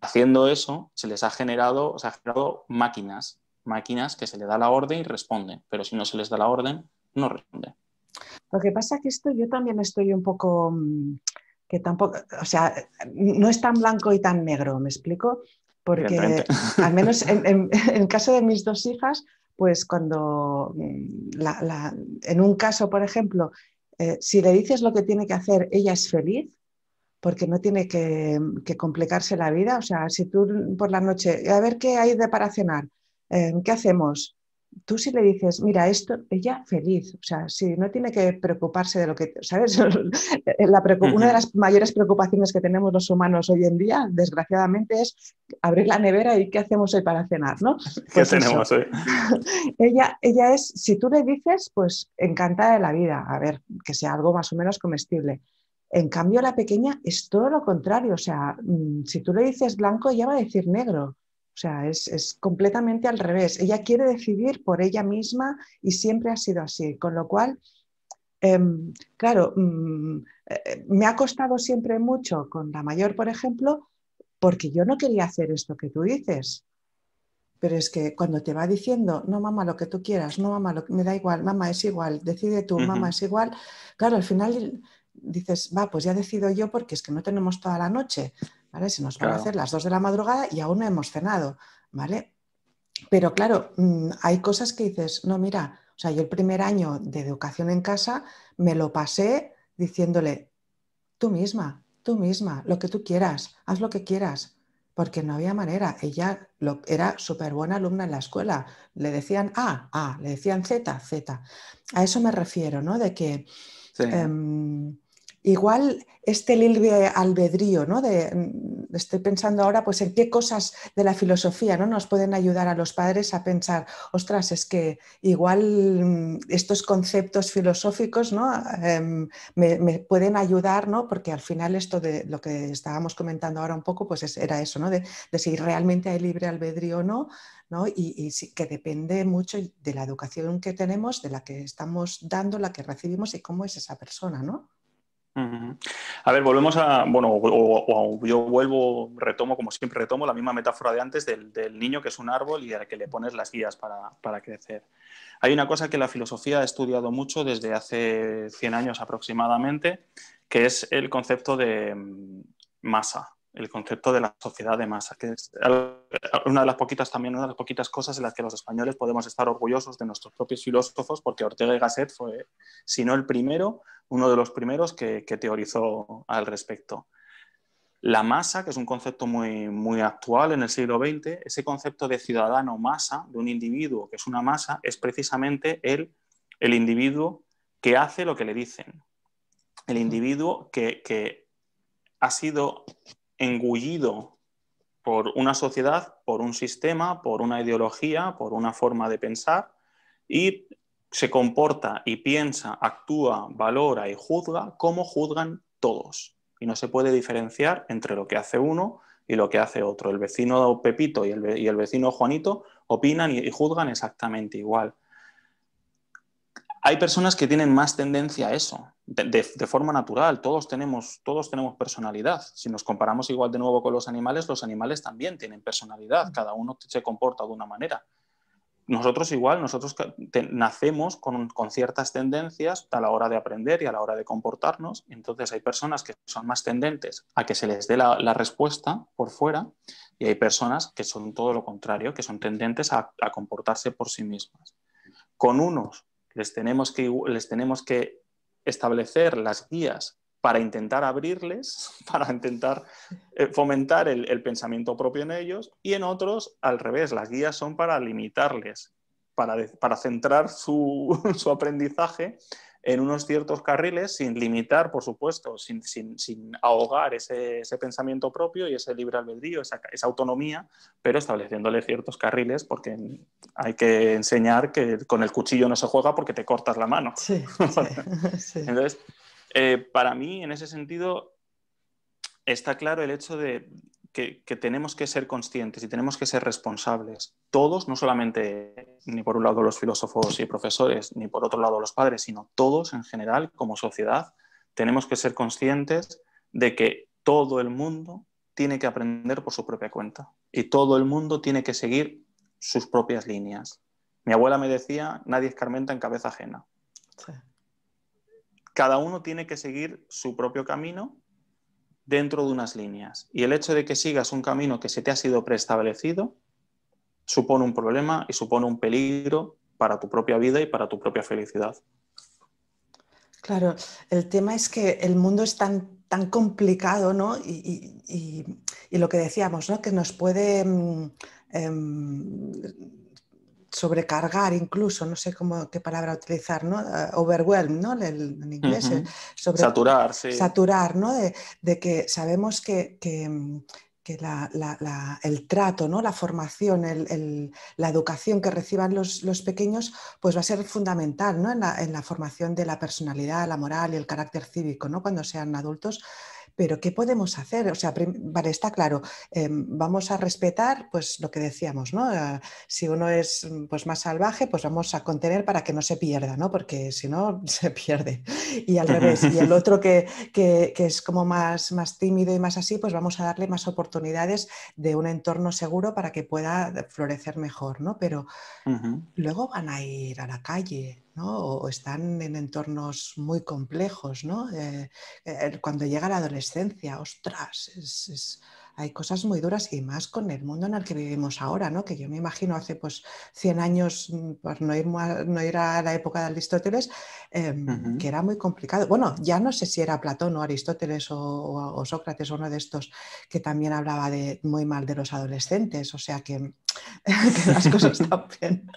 Speaker 2: Haciendo eso, se les ha generado, se ha generado máquinas, máquinas que se le da la orden y responden, pero si no se les da la orden, no responden.
Speaker 1: Lo que pasa es que esto yo también estoy un poco mm, que tampoco, o sea, no es tan blanco y tan negro, ¿me explico? Porque al menos en, el caso de mis dos hijas, pues cuando mm, en un caso, por ejemplo, eh, si le dices lo que tiene que hacer, ella es feliz, porque no tiene que, complicarse la vida. O sea, si tú por la noche, a ver qué hay de para cenar, eh, ¿qué hacemos? tú si le dices, mira, esto, ella feliz, o sea, si no tiene que preocuparse de lo que, ¿sabes? La una de las mayores preocupaciones que tenemos los humanos hoy en día, desgraciadamente, es abrir la nevera y qué hacemos hoy para cenar, ¿no? ¿Qué pues tenemos hoy? ella, ella es, si tú le dices, pues encantada de la vida, a ver, que sea algo más o menos comestible. En cambio, la pequeña es todo lo contrario, o sea, mm, si tú le dices blanco, ella va a decir negro o sea, es, completamente al revés. Ella quiere decidir por ella misma y siempre ha sido así. Con lo cual, em, claro, mm, eh, eh, me ha costado siempre mucho con la mayor, por ejemplo, porque yo no quería hacer esto que tú dices. Pero es que cuando te va diciendo, no mamá, lo que tú quieras, no mamá, lo que... me da igual, mamá es igual, decide tú, mamá es igual, claro, al final dices, va, pues ya decido yo porque es que no tenemos toda la noche, ¿vale? Se nos van a hacer las dos de la madrugada y aún no hemos cenado, ¿vale? Pero claro, mm, hay cosas que dices, no, mira, o sea, yo el primer año de educación en casa me lo pasé diciéndole, tú misma, tú misma, lo que tú quieras, haz lo que quieras, porque no había manera. Ella lo, era súper buena alumna en la escuela. Le decían A, A, le decían Z, Z. A eso me refiero, ¿no? De que em, Igual este libre albedrío, ¿no? Mm, estoy pensando ahora pues en qué cosas de la filosofía ¿no? nos pueden ayudar a los padres a pensar, ostras, es que igual mm, estos conceptos filosóficos ¿no? Em, me, pueden ayudar, ¿no? Porque al final esto de lo que estábamos comentando ahora un poco, pues era eso, ¿no? De, si realmente hay libre albedrío o no, Y, que depende mucho de la educación que tenemos, de la que estamos dando, la que recibimos y cómo es esa persona, ¿no?
Speaker 2: A ver, volvemos a, bueno, yo vuelvo, retomo, como siempre retomo, la misma metáfora de antes del, niño que es un árbol y al que le pones las guías para, crecer. Hay una cosa que la filosofía ha estudiado mucho desde hace 100 años aproximadamente, que es el concepto de mm, masa el concepto de la sociedad de masa que es una de las poquitas también, una de las poquitas cosas en las que los españoles podemos estar orgullosos de nuestros propios filósofos, porque Ortega y Gasset fue, si no el primero, uno de los primeros que, teorizó al respecto. La masa, que es un concepto muy, muy actual en el siglo XX, ese concepto de ciudadano masa, de un individuo que es una masa, es precisamente el, el individuo que hace lo que le dicen, el individuo que, que ha sido engullido por una sociedad, por un sistema, por una ideología, por una forma de pensar y se comporta y piensa, actúa, valora y juzga como juzgan todos. Y no se puede diferenciar entre lo que hace uno y lo que hace otro. El vecino Pepito y el, vecino Juanito opinan y juzgan exactamente igual. Hay personas que tienen más tendencia a eso, de, forma natural. Todos tenemos, todos tenemos personalidad. Si nos comparamos igual de nuevo con los animales, los animales también tienen personalidad. Mm. Cada uno se comporta de una manera. Nosotros igual, nosotros nacemos con, ciertas tendencias a la hora de aprender y a la hora de comportarnos. Entonces hay personas que son más tendentes a que se les dé la, respuesta por fuera y hay personas que son todo lo contrario, que son tendentes a, a comportarse por sí mismas. Con unos les tenemos que, les tenemos que establecer las guías para intentar abrirles, para intentar eh, fomentar el, pensamiento propio en ellos, y en otros, al revés, las guías son para limitarles, para, centrar su, su, aprendizaje en unos ciertos carriles sin limitar, por supuesto, sin, ahogar ese, pensamiento propio y ese libre albedrío, esa, autonomía, pero estableciéndole ciertos carriles porque hay que enseñar que con el cuchillo no se juega porque te cortas la mano. Entonces, eh, para mí, en ese sentido, está claro el hecho de, que, tenemos que ser conscientes y tenemos que ser responsables, todos, no solamente ni por un lado los filósofos y profesores, ni por otro lado los padres, sino todos en general como sociedad, tenemos que ser conscientes de que todo el mundo tiene que aprender por su propia cuenta y todo el mundo tiene que seguir sus propias líneas. Mi abuela me decía, nadie escarmenta en cabeza ajena. Cada uno tiene que seguir su propio camino dentro de unas líneas. Y el hecho de que sigas un camino que se te ha sido preestablecido supone un problema y supone un peligro para tu propia vida y para tu propia felicidad.
Speaker 1: Claro, el tema es que el mundo es tan, tan complicado, ¿no? Y, lo que decíamos, ¿no? Que nos puede... Mm, em, sobrecargar incluso, no sé qué palabra utilizar, ¿no? Eh, overwhelm, ¿no? en inglés. sobre, saturar, sí. Saturar, ¿no? De, que sabemos que, mm, el trato, la formación, la educación que reciban los, pequeños, pues va a ser fundamental ¿no? en, en, la, formación de la personalidad, la moral y el carácter cívico, ¿no? cuando sean adultos, pero ¿qué podemos hacer? O sea, vale, está claro, em, vamos a respetar pues lo que decíamos, ¿no? Ah, si uno es mm, pues, más salvaje, pues vamos a contener para que no se pierda, ¿no? Porque si no, se pierde. Y al revés, y el otro que, que, es como más, más tímido y más así, pues vamos a darle más oportunidades de un entorno seguro para que pueda florecer mejor, ¿no? Pero luego van a ir a la calle, o están en entornos muy complejos. ¿no? Eh, eh, cuando llega la adolescencia, ostras, hay cosas muy duras y más con el mundo en el que vivimos ahora, ¿no? que yo me imagino hace pues, 100 años, mm, por no ir, a la época de Aristóteles, em, que era muy complicado. Bueno, ya no sé si era Platón o Aristóteles o, Sócrates o uno de estos que también hablaba de, muy mal de los adolescentes, o sea que las cosas también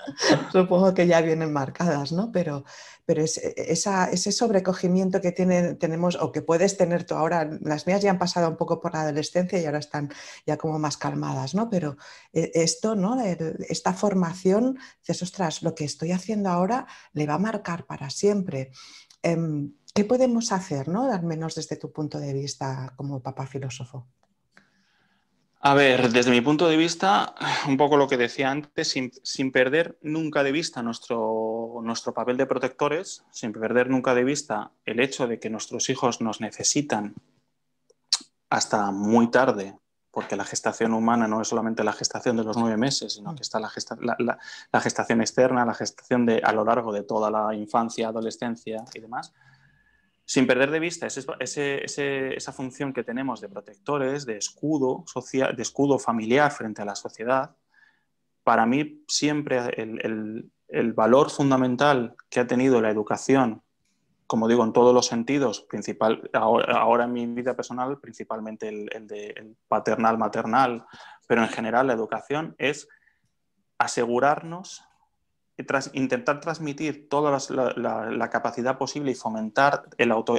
Speaker 1: supongo que ya vienen marcadas, ¿no? Pero, pero e, e, ese sobrecogimiento que tenemos o que puedes tener tú ahora, las mías ya han pasado un poco por la adolescencia y ahora están ya como más calmadas, ¿no? Pero e, esto, ¿no? Esta formación, dices, ostras, lo que estoy haciendo ahora le va a marcar para siempre. Em, ¿Qué podemos hacer, ¿no? al menos desde tu punto de vista como papá filósofo?
Speaker 2: A ver, desde mi punto de vista, un poco lo que decía antes, sin, perder nunca de vista nuestro, nuestro, papel de protectores, sin perder nunca de vista el hecho de que nuestros hijos nos necesitan hasta muy tarde, porque la gestación humana no es solamente la gestación de los nueve meses, sino que está la, la gestación externa, la gestación de, a lo largo de toda la infancia, adolescencia y demás sin perder de vista esa función que tenemos de protectores, de escudo, familiar frente a la sociedad, para mí siempre el, valor fundamental que ha tenido la educación, como digo, en todos los sentidos, principal, ahora, en mi vida personal, principalmente el, el paternal-maternal, pero en general la educación es asegurarnos intentar transmitir toda la, capacidad posible y fomentar el, auto,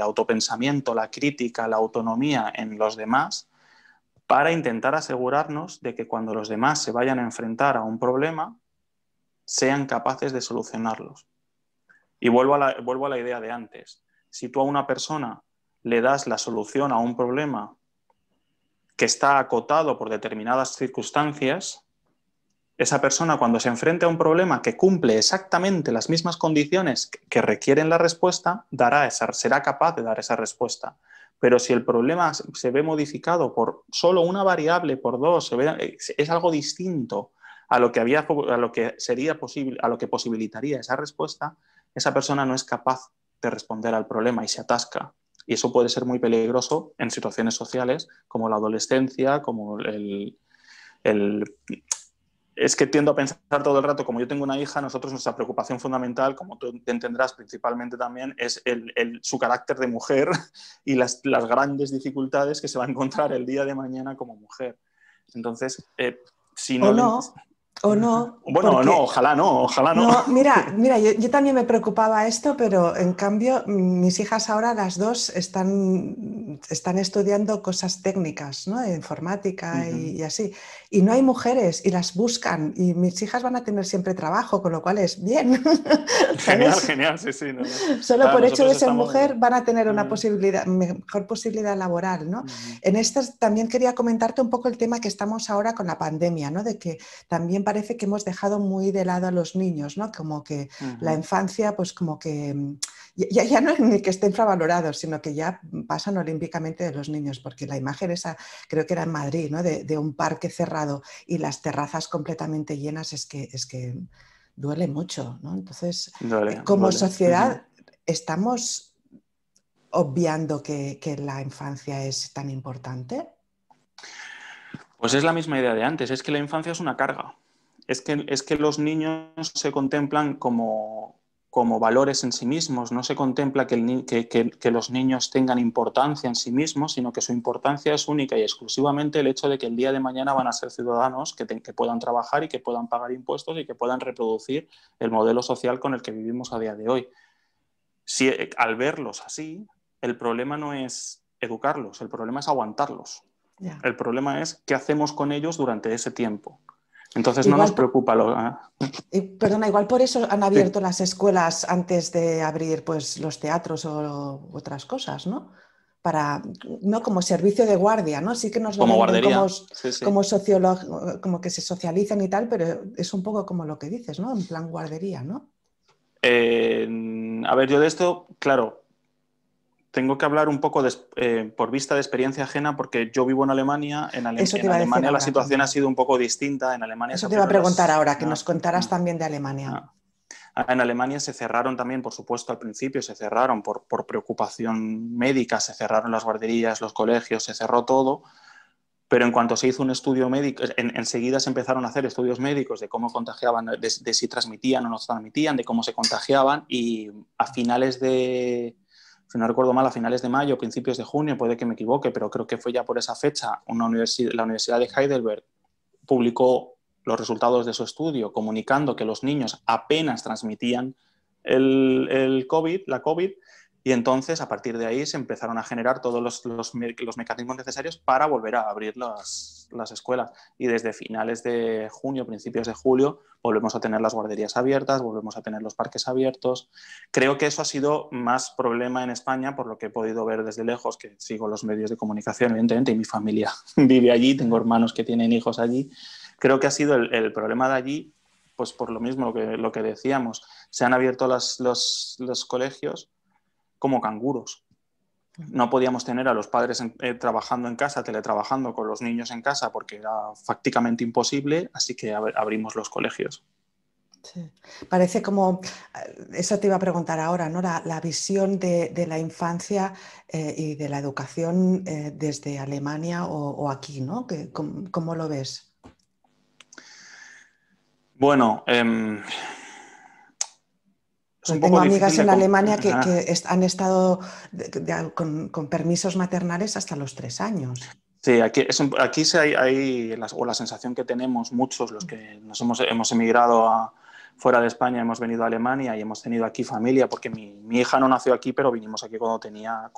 Speaker 2: autopensamiento, la crítica, la autonomía en los demás para intentar asegurarnos de que cuando los demás se vayan a enfrentar a un problema, sean capaces de solucionarlos. Y vuelvo a la idea de antes. Si tú a una persona le das la solución a un problema que está acotado por determinadas circunstancias, esa persona cuando se enfrenta a un problema que cumple exactamente las mismas condiciones que requieren la respuesta, dará esa, será capaz de dar esa respuesta. Pero si el problema se ve modificado por solo una variable, por dos, es algo distinto a lo que, había, a lo que sería posible, a lo que posibilitaría esa respuesta, esa persona no es capaz de responder al problema y se atasca. Y eso puede ser muy peligroso en situaciones sociales como la adolescencia, como el, es que tiendo a pensar todo el rato, como yo tengo una hija, nosotros nuestra preocupación fundamental, como tú entenderás principalmente también, es el, su carácter de mujer y las, grandes dificultades que se va a encontrar el día de mañana como mujer. Entonces, eh, si no, o no. Bueno, no, ojalá no, ojalá no. mira,
Speaker 1: mira yo, también me preocupaba esto, pero en cambio mis hijas ahora las dos están, están estudiando cosas técnicas, ¿no? Informática y, así. Y no hay mujeres y las buscan y mis hijas van a tener siempre trabajo, con lo cual es bien. genial, genial, sí, sí. Solo por hecho de ser mujer van a tener una posibilidad, mejor posibilidad laboral, ¿no? En estas también quería comentarte un poco el tema que estamos ahora con la pandemia, ¿no? De que también parece que hemos dejado muy de lado a los niños, ¿no? Como que la infancia, pues como que mm, ya, ya no es ni que esté infravalorado, sino que ya pasan olímpicamente de los niños, porque la imagen esa, creo que era en Madrid, ¿no? De, un parque cerrado y las terrazas completamente llenas, es que, es que duele mucho, ¿no? Entonces,
Speaker 2: eh, como sociedad,
Speaker 1: estamos obviando que la infancia es tan importante.
Speaker 2: Pues es la misma idea de antes, es que la infancia es una carga es que, los niños se contemplan como, valores en sí mismos. No se contempla que, los niños tengan importancia en sí mismos, sino que su importancia es única y exclusivamente el hecho de que el día de mañana van a ser ciudadanos que, puedan trabajar y que puedan pagar impuestos y que puedan reproducir el modelo social con el que vivimos a día de hoy. Si, eh, al verlos así, el problema no es educarlos, el problema es aguantarlos. El problema es qué hacemos con ellos durante ese tiempo. Entonces no nos preocupa lo. ¿eh?
Speaker 1: Eh, perdona, igual por eso han abierto las escuelas antes de abrir pues, los teatros o otras cosas, ¿no? Para, no como servicio de guardia, ¿no? Sí que nos lo como guardería. como, como, que se socializan y tal, pero es un poco como lo que dices, ¿no? En plan guardería, ¿no?
Speaker 2: Eh, a ver, yo de esto, claro, tengo que hablar un poco eh, por vista de experiencia ajena, porque yo vivo en Alemania. En, Alemania la situación ha sido un poco distinta. En Alemania Eso te iba a preguntar
Speaker 1: ahora, que nos contaras también de Alemania. Ah,
Speaker 2: ah, en Alemania se cerraron también, por supuesto, al principio, se cerraron por, por, preocupación médica, se cerraron las guarderías, los colegios, se cerró todo. Pero en cuanto se hizo un estudio médico, en, enseguida se empezaron a hacer estudios médicos de cómo contagiaban, de si transmitían o no transmitían, de cómo se contagiaban. Y a finales de, si no recuerdo mal, a finales de mayo, principios de junio, puede que me equivoque, pero creo que fue ya por esa fecha, una la Universidad de Heidelberg publicó los resultados de su estudio comunicando que los niños apenas transmitían el, COVID, la COVID, y entonces, a partir de ahí, se empezaron a generar todos los, los, mecanismos necesarios para volver a abrir las, escuelas. Y desde finales de junio, principios de julio, volvemos a tener las guarderías abiertas, volvemos a tener los parques abiertos. Creo que eso ha sido más problema en España, por lo que he podido ver desde lejos, que sigo los medios de comunicación, evidentemente, y mi familia vive allí, tengo hermanos que tienen hijos allí. Creo que ha sido el, problema de allí, pues por lo mismo que, lo que decíamos, se han abierto los, los colegios como canguros. No podíamos tener a los padres eh, trabajando en casa, teletrabajando con los niños en casa porque era prácticamente imposible, así que abrimos los colegios.
Speaker 1: Parece como, eh, eso te iba a preguntar ahora, ¿no? La, la visión de, la infancia eh, y de la educación desde Alemania o, aquí, ¿no? Que, ¿Cómo, lo ves?
Speaker 2: Bueno, em, tengo amigas en Alemania que,
Speaker 1: han estado con, permisos maternales hasta los tres años.
Speaker 2: Sí, aquí, hay, la, o la sensación que tenemos muchos, los que nos hemos, hemos emigrado fuera de España, hemos venido a Alemania y hemos tenido aquí familia, porque mi, hija no nació aquí, pero vinimos aquí cuando tenía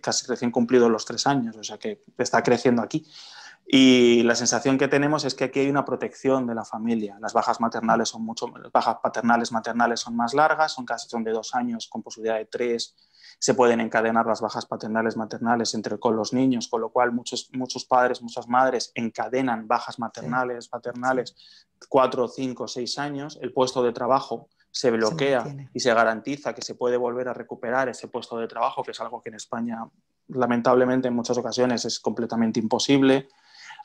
Speaker 2: casi recién cumplido los tres años, o sea que está creciendo aquí. Y la sensación que tenemos es que aquí hay una protección de la familia. Las bajas maternales son mucho, las bajas paternales, maternales son más largas, son casi son de dos años con posibilidad de tres. Se pueden encadenar las bajas paternales, maternales entre con los niños, con lo cual muchos, muchos padres, muchas madres encadenan bajas maternales, paternales, cuatro, cinco, seis años. El puesto de trabajo se bloquea y se garantiza que se puede volver a recuperar ese puesto de trabajo, que es algo que en España lamentablemente en muchas ocasiones es completamente imposible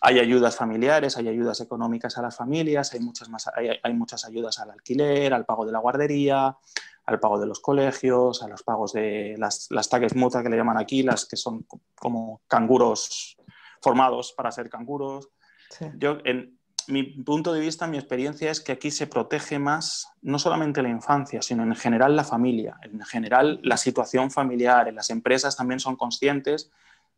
Speaker 2: hay ayudas familiares, hay ayudas económicas a las familias, hay muchas, más, hay, muchas ayudas al alquiler, al pago de la guardería, al pago de los colegios, a los pagos de las, las mutas que le llaman aquí, las que son como canguros formados para ser canguros. Yo, en mi punto de vista, mi experiencia es que aquí se protege más no solamente la infancia, sino en general la familia, en general la situación familiar. En las empresas también son conscientes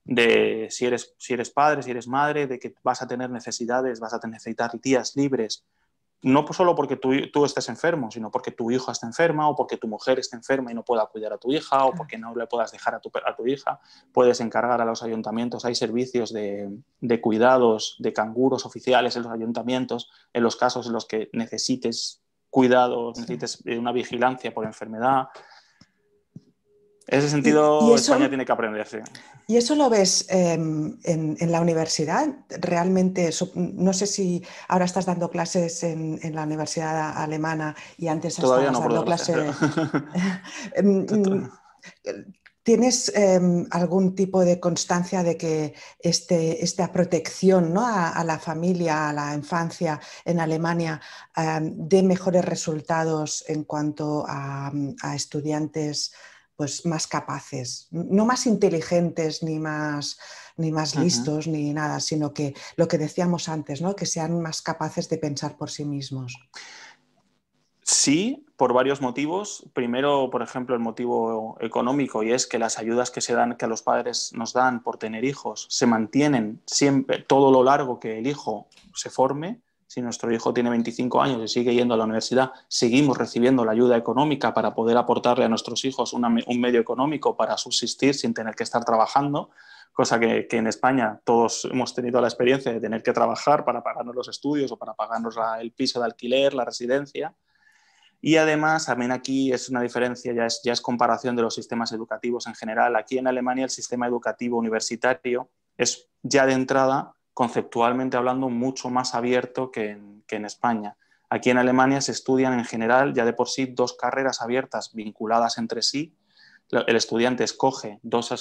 Speaker 2: de si eres, si eres padre, si eres madre, de que vas a tener necesidades, vas a necesitar días libres, no solo porque tú, tú, estés enfermo, sino porque tu hijo está enferma o porque tu mujer está enferma y no pueda cuidar a tu hija o porque no le puedas dejar a tu, hija. Puedes encargar a los ayuntamientos, hay servicios de, de, cuidados de canguros oficiales en los ayuntamientos en los casos en los que necesites cuidados, necesites eh, una vigilancia por enfermedad ese sentido, España tiene que aprenderse.
Speaker 1: ¿Y eso lo ves em, en, la universidad? Realmente, no sé si ahora estás dando clases en, la universidad alemana y antes Todavía estabas dando clases. Em, ¿Tienes em, algún tipo de constancia de que este, esta protección ¿no? a, la familia, a la infancia en Alemania dé mejores resultados en cuanto a, a estudiantes? pues más capaces, no más inteligentes ni más, ni más listos ni nada, sino que lo que decíamos antes, ¿no? que sean más capaces de pensar por sí mismos.
Speaker 2: Sí, por varios motivos. Primero, por ejemplo, el motivo económico y es que las ayudas que se dan, que a los padres nos dan por tener hijos, se mantienen siempre todo lo largo que el hijo se forme si nuestro hijo tiene 25 años y sigue yendo a la universidad, seguimos recibiendo la ayuda económica para poder aportarle a nuestros hijos un medio económico para subsistir sin tener que estar trabajando, cosa que, en España todos hemos tenido la experiencia de tener que trabajar para pagarnos los estudios o para pagarnos el piso de alquiler, la residencia. Y además, también aquí es una diferencia, ya es comparación de los sistemas educativos en general. Aquí en Alemania el sistema educativo universitario es ya de entrada conceptualmente hablando mucho más abierto que en, España. Aquí en Alemania se estudian en general ya de por sí dos carreras abiertas vinculadas entre sí. El estudiante escoge dos,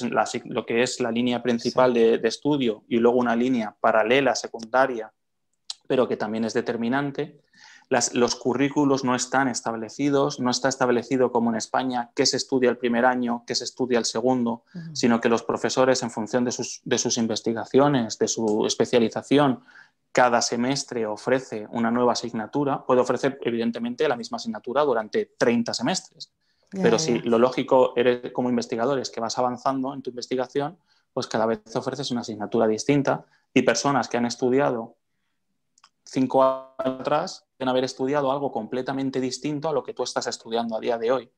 Speaker 2: lo que es la línea principal de, estudio y luego una línea paralela, secundaria, pero que también es determinante los currículos no están establecidos, no está establecido como en España qué se estudia el primer año, qué se estudia el segundo, sino que los profesores en función de sus, investigaciones, de su especialización, cada semestre ofrece una nueva asignatura, puede ofrecer evidentemente la misma asignatura durante 30 semestres. pero si lo lógico eres como investigador es que vas avanzando en tu investigación, pues cada vez ofreces una asignatura distinta y personas que han estudiado cinco años atrás en haber estudiado algo completamente distinto a lo que tú estás estudiando a día de hoy.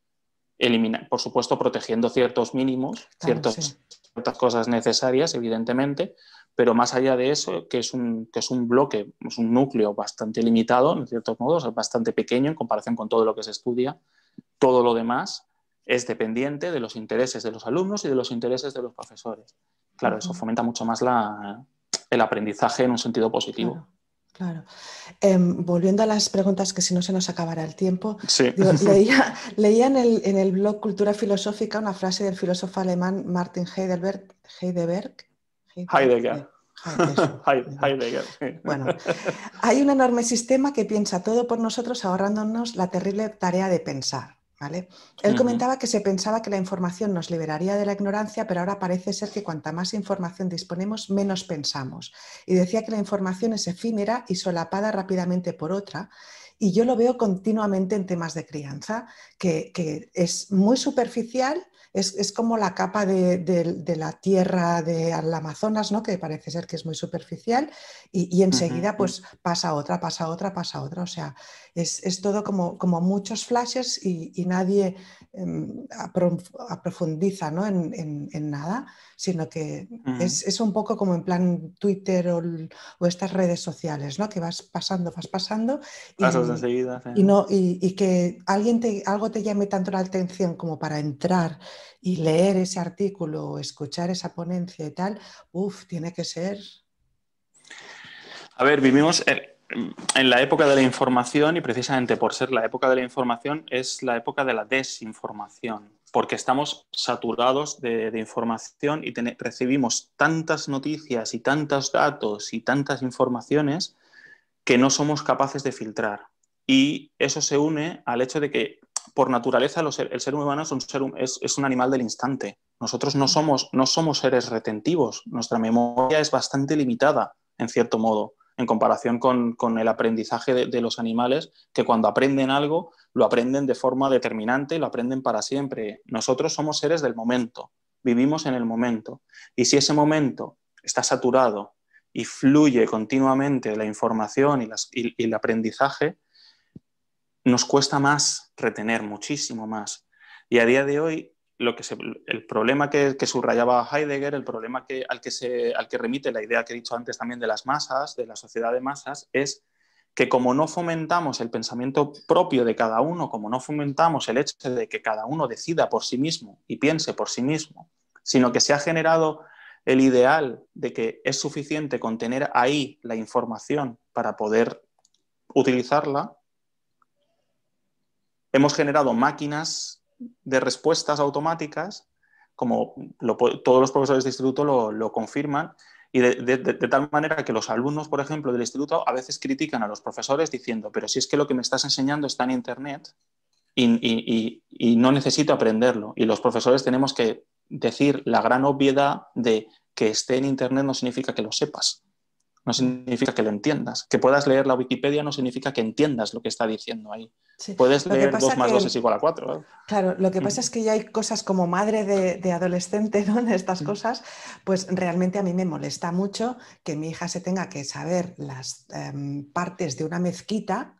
Speaker 2: por supuesto, protegiendo ciertos mínimos, ciertas cosas necesarias, evidentemente, pero más allá de eso, que es un, que es un bloque, es un núcleo bastante limitado, en ciertos modos, es bastante pequeño en comparación con todo lo que se estudia, todo lo demás es dependiente de los intereses de los alumnos y de los intereses de los profesores. Claro, eso fomenta mucho más el aprendizaje en un sentido positivo.
Speaker 1: Claro. Em, volviendo a las preguntas, que si no se nos acabará el tiempo, leía, en, el, blog Cultura Filosófica una frase del filósofo alemán Martin Heidelberg, Heidegger.
Speaker 2: Heidegger. Heidegger. Heidegger. Bueno,
Speaker 1: hay un enorme sistema que piensa todo por nosotros ahorrándonos la terrible tarea de pensar. Él comentaba que se pensaba que la información nos liberaría de la ignorancia, pero ahora parece ser que cuanta más información disponemos, menos pensamos. Y decía que la información es efímera y solapada rápidamente por otra. Y yo lo veo continuamente en temas de crianza, que es muy superficial es, como la capa de, la tierra del Amazonas, ¿no? que parece ser que es muy superficial, y, enseguida pues pasa otra, pasa otra, pasa otra. O sea, es, todo como, muchos flashes y nadie Em, profundiza ¿no? en, nada, sino que mm. es, un poco como en plan Twitter o, estas redes sociales, ¿no? que vas pasando, vas pasando y, no, y, que alguien te, algo te llame tanto la atención como para entrar y leer ese artículo o escuchar esa ponencia y tal, uff, tiene que ser...
Speaker 2: A ver, vivimos, en la época de la información, y precisamente por ser la época de la información, es la época de la desinformación, porque estamos saturados de, información y recibimos tantas noticias y tantos datos y tantas informaciones que no somos capaces de filtrar. Y eso se une al hecho de que, por naturaleza, el ser humano es un, es, es un animal del instante. Nosotros no somos, no somos seres retentivos, nuestra memoria es bastante limitada, en cierto modo en comparación con, el aprendizaje de, los animales, que cuando aprenden algo, lo aprenden de forma determinante lo aprenden para siempre. Nosotros somos seres del momento, vivimos en el momento. Y si ese momento está saturado y fluye continuamente la información y el aprendizaje, nos cuesta más retener, muchísimo más. Y a día de hoy que el problema que, subrayaba Heidegger, el problema al, que se, al que remite la idea que he dicho antes también de las masas, de la sociedad de masas, es que como no fomentamos el pensamiento propio de cada uno, como no fomentamos el hecho de que cada uno decida por sí mismo y piense por sí mismo, sino que se ha generado el ideal de que es suficiente contener ahí la información para poder utilizarla, hemos generado máquinas de respuestas automáticas, como todos los profesores de instituto lo, confirman, y de, tal manera que los alumnos, por ejemplo, del instituto a veces critican a los profesores diciendo, pero si es que lo que me estás enseñando está en Internet y no necesito aprenderlo. Y los profesores tenemos que decir la gran obviedad de que esté en Internet no significa que lo sepas no significa que lo entiendas. Que puedas leer la Wikipedia no significa que entiendas lo que está diciendo ahí. Puedes leer 2 más 2 es igual a 4.
Speaker 1: ¿eh? Claro, lo que mm. pasa es que ya hay cosas como madre de, adolescente, donde estas mm. cosas, pues realmente a mí me molesta mucho que mi hija se tenga que saber las em, partes de una mezquita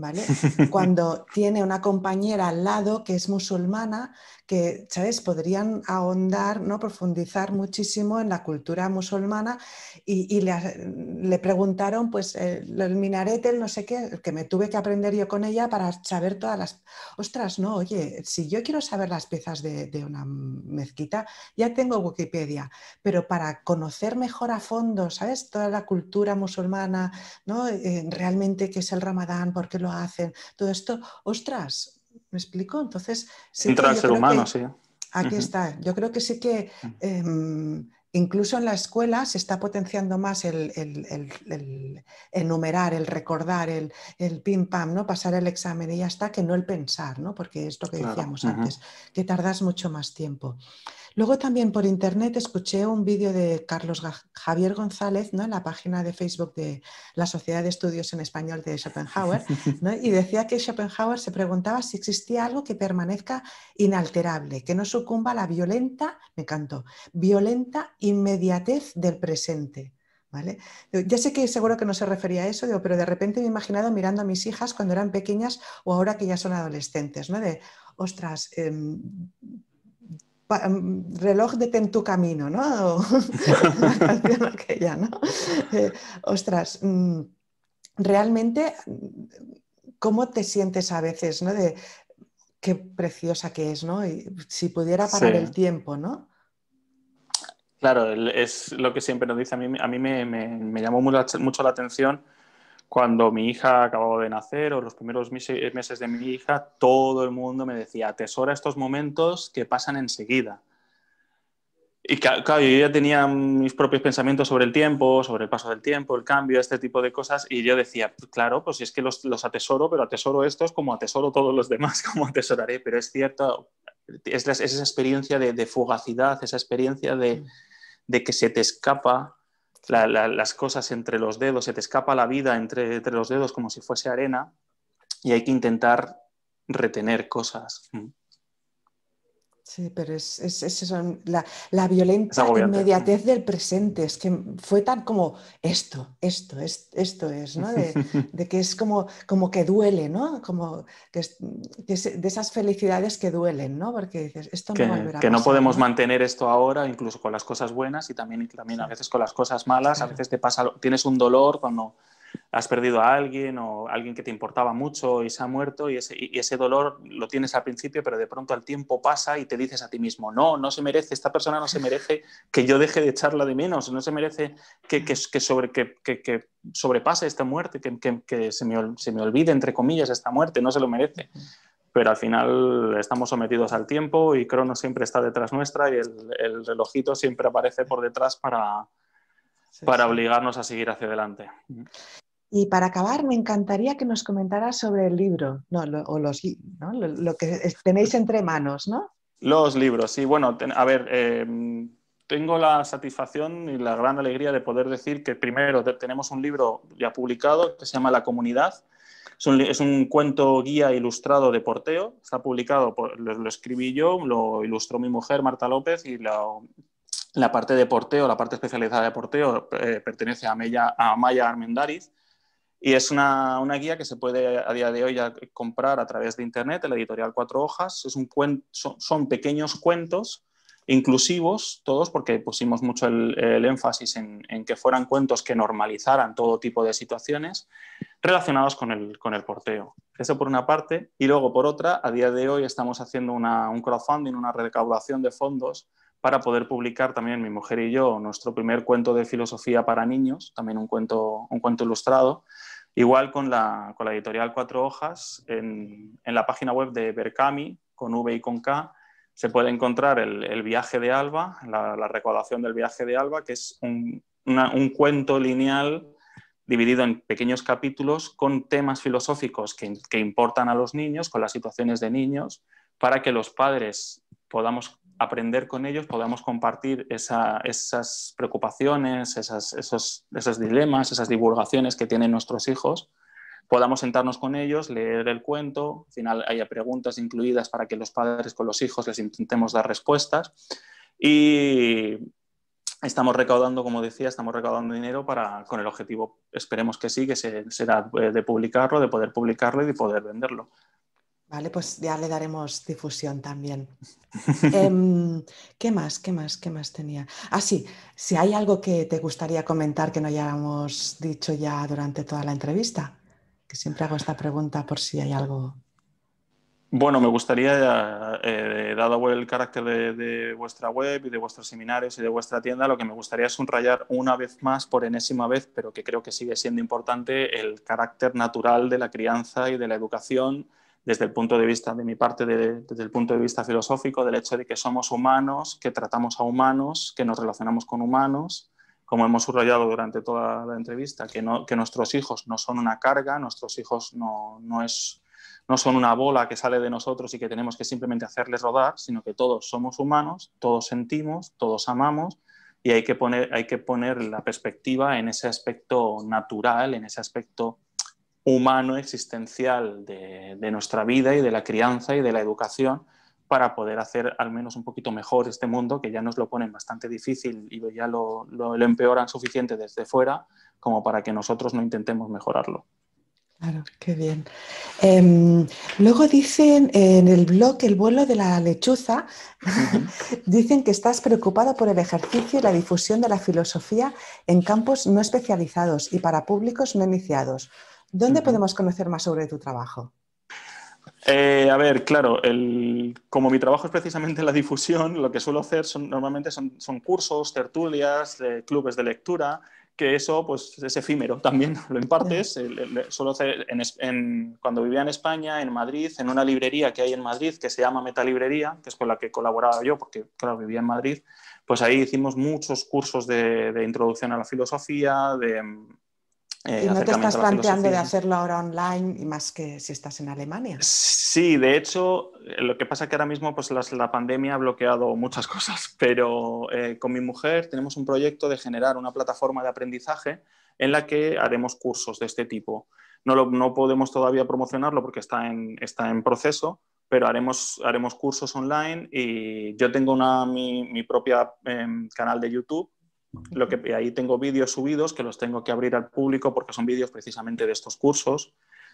Speaker 1: ¿vale? Cuando tiene una compañera al lado que es musulmana, que, ¿sabes? Podrían ahondar, ¿no? Profundizar muchísimo en la cultura musulmana y, le, preguntaron, pues, el, minarete, el no sé qué, que me tuve que aprender yo con ella para saber todas las... Ostras, no, oye, si yo quiero saber las piezas de, una mezquita, ya tengo Wikipedia, pero para conocer mejor a fondo, ¿sabes? Toda la cultura musulmana, ¿no? Eh, realmente qué es el ramadán, por qué lo hacen, todo esto, ostras, ¿me explico? Entonces... ser humano, sí. Aquí está. Yo creo que sí que mm. em, incluso en la escuela se está potenciando más el, enumerar, el recordar, el, pim pam, ¿no? Pasar el examen y ya está, que no el pensar, Porque es lo que decíamos antes, que tardas mucho más tiempo. Luego también por internet escuché un vídeo de Carlos Javier González ¿no? en la página de Facebook de la Sociedad de Estudios en Español de Schopenhauer y decía que Schopenhauer se preguntaba si existía algo que permanezca inalterable, que no sucumba a la violenta, me encantó, violenta inmediatez del presente. ¿Vale? Ya sé que seguro que no se refería a eso, pero de repente me he imaginado mirando a mis hijas cuando eran pequeñas o ahora que ya son adolescentes, ¿no? De, ostras, em, Mm, reloj detén tu camino, ¿no? Eh, ostras, mm, realmente, mm, ¿cómo te sientes a veces, ¿no? De qué preciosa que es, ¿no? Y si pudiera parar el tiempo, ¿no?
Speaker 2: Claro, es lo que siempre nos dice. A mí, a mí me, llamó mucho la atención cuando mi hija acababa de nacer o los primeros meses de mi hija, todo el mundo me decía, atesora estos momentos que pasan enseguida. Y claro, yo ya tenía mis propios pensamientos sobre el tiempo, sobre el paso del tiempo, el cambio, este tipo de cosas, y yo decía, claro, pues si es que los, atesoro, pero atesoro estos como atesoro todos los demás, como atesoraré, pero es cierto, es, esa experiencia de, fugacidad, esa experiencia de mm. que se te escapa las cosas entre los dedos, se te escapa la vida entre, entre los dedos como si fuese arena y hay que intentar retener cosas.
Speaker 1: Sí, pero es, es, la, violenta inmediatez del presente, es que fue tan como esto, esto, es, esto es, ¿no? De, que es como, como que duele, ¿no? Como que, es, de esas felicidades que duelen, ¿no? Porque dices, esto no volverá Que a no podemos
Speaker 2: mantener esto ahora, incluso con las cosas buenas y también, también a veces con las cosas malas, a veces te pasa, tienes un dolor cuando has perdido a alguien o alguien que te importaba mucho y se ha muerto y ese, dolor lo tienes al principio, pero de pronto el tiempo pasa y te dices a ti mismo, no, no se merece, esta persona no se merece que yo deje de echarla de menos, no se merece que, sobre, que, que, sobrepase esta muerte, que, se, me, olvide, entre comillas, esta muerte, no se lo merece pero al final estamos sometidos al tiempo y Cronos siempre está detrás nuestra y el relojito siempre aparece por detrás para, para obligarnos a seguir hacia adelante.
Speaker 1: Y para acabar, me encantaría que nos comentaras sobre el libro, no, o los, ¿no? Lo, que tenéis entre manos, ¿no?
Speaker 2: Los libros, sí. Bueno, a ver, eh, tengo la satisfacción y la gran alegría de poder decir que primero tenemos un libro ya publicado que se llama La Comunidad. Es un, cuento guía ilustrado de porteo. Está publicado, lo, lo, escribí yo, lo ilustró mi mujer, Marta López, y lo, la parte de porteo, la parte especializada de porteo, eh, pertenece a, Mella, a Maya Armendariz y es una, guía que se puede a día de hoy ya comprar a través de internet, en la editorial Cuatro Hojas. Es un son, pequeños cuentos inclusivos, todos porque pusimos mucho el, énfasis en, que fueran cuentos que normalizaran todo tipo de situaciones relacionados con el, con el porteo. Eso por una parte. Y luego, por otra, a día de hoy estamos haciendo una, un crowdfunding, una recaudación de fondos para poder publicar también mi mujer y yo nuestro primer cuento de filosofía para niños, también un cuento, un cuento ilustrado, igual con la, editorial Cuatro Hojas, en, la página web de Berkami, con V y con K, se puede encontrar el, viaje de Alba, la, la, recaudación del viaje de Alba, que es un, cuento lineal dividido en pequeños capítulos con temas filosóficos que, que importan a los niños, con las situaciones de niños, para que los padres podamos aprender con ellos, podamos compartir esas preocupaciones, esos, dilemas, esas divulgaciones que tienen nuestros hijos, podamos sentarnos con ellos, leer el cuento, al final haya preguntas incluidas para que los padres con los hijos les intentemos dar respuestas y estamos recaudando, como decía, estamos recaudando dinero para, con el objetivo, esperemos que sí, que se, será de publicarlo, de poder publicarlo y de poder venderlo.
Speaker 1: Vale, pues ya le daremos difusión también. Em, ¿Qué más? ¿Qué más? ¿Qué más tenía? Ah, sí, si hay algo que te gustaría comentar que no hayamos dicho ya durante toda la entrevista, que siempre hago esta pregunta por si hay algo.
Speaker 2: Bueno, me gustaría, eh, dado el carácter de, de, vuestra web y de vuestros seminarios y de vuestra tienda, lo que me gustaría es subrayar una vez más, por enésima vez, pero que creo que sigue siendo importante, el carácter natural de la crianza y de la educación desde el punto de vista de mi parte, desde el punto de vista filosófico, del hecho de que somos humanos, que tratamos a humanos, que nos relacionamos con humanos, como hemos subrayado durante toda la entrevista, que, que nuestros hijos no son una carga, nuestros hijos no, no, es, no son una bola que sale de nosotros y que tenemos que simplemente hacerles rodar, sino que todos somos humanos, todos sentimos, todos amamos y hay que poner, hay que poner la perspectiva en ese aspecto natural, en ese aspecto humano existencial de, nuestra vida y de la crianza y de la educación para poder hacer al menos un poquito mejor este mundo, que ya nos lo ponen bastante difícil y ya lo, empeoran suficiente desde fuera como para que nosotros no intentemos mejorarlo.
Speaker 1: Claro, qué bien. Em, luego dicen en el blog El vuelo de la lechuza, dicen que estás preocupada por el ejercicio y la difusión de la filosofía en campos no especializados y para públicos no iniciados. ¿Dónde podemos conocer más sobre tu trabajo?
Speaker 2: Eh, a ver, claro, el, como mi trabajo es precisamente la difusión, lo que suelo hacer son, normalmente son, cursos, tertulias, eh, clubes de lectura, que eso pues, es efímero también, lo impartes. suelo hacer cuando vivía en España, en Madrid, en una librería que hay en Madrid que se llama Metalibrería, que es con la que colaboraba yo, porque claro, vivía en Madrid, pues ahí hicimos muchos cursos de introducción a la filosofía, de eh, y no te estás planteando de
Speaker 1: hacerlo ahora online y más que si estás en Alemania.
Speaker 2: Sí, de hecho, eh, lo que pasa es que ahora mismo pues, la pandemia ha bloqueado muchas cosas, pero eh, con mi mujer tenemos un proyecto de generar una plataforma de aprendizaje en la que haremos cursos de este tipo. No, lo, no podemos todavía promocionarlo porque está en, está en proceso, pero haremos, haremos cursos online y yo tengo una, mi, mi propia em, canal de YouTube lo que, ahí tengo vídeos subidos que los tengo que abrir al público porque son vídeos precisamente de estos cursos.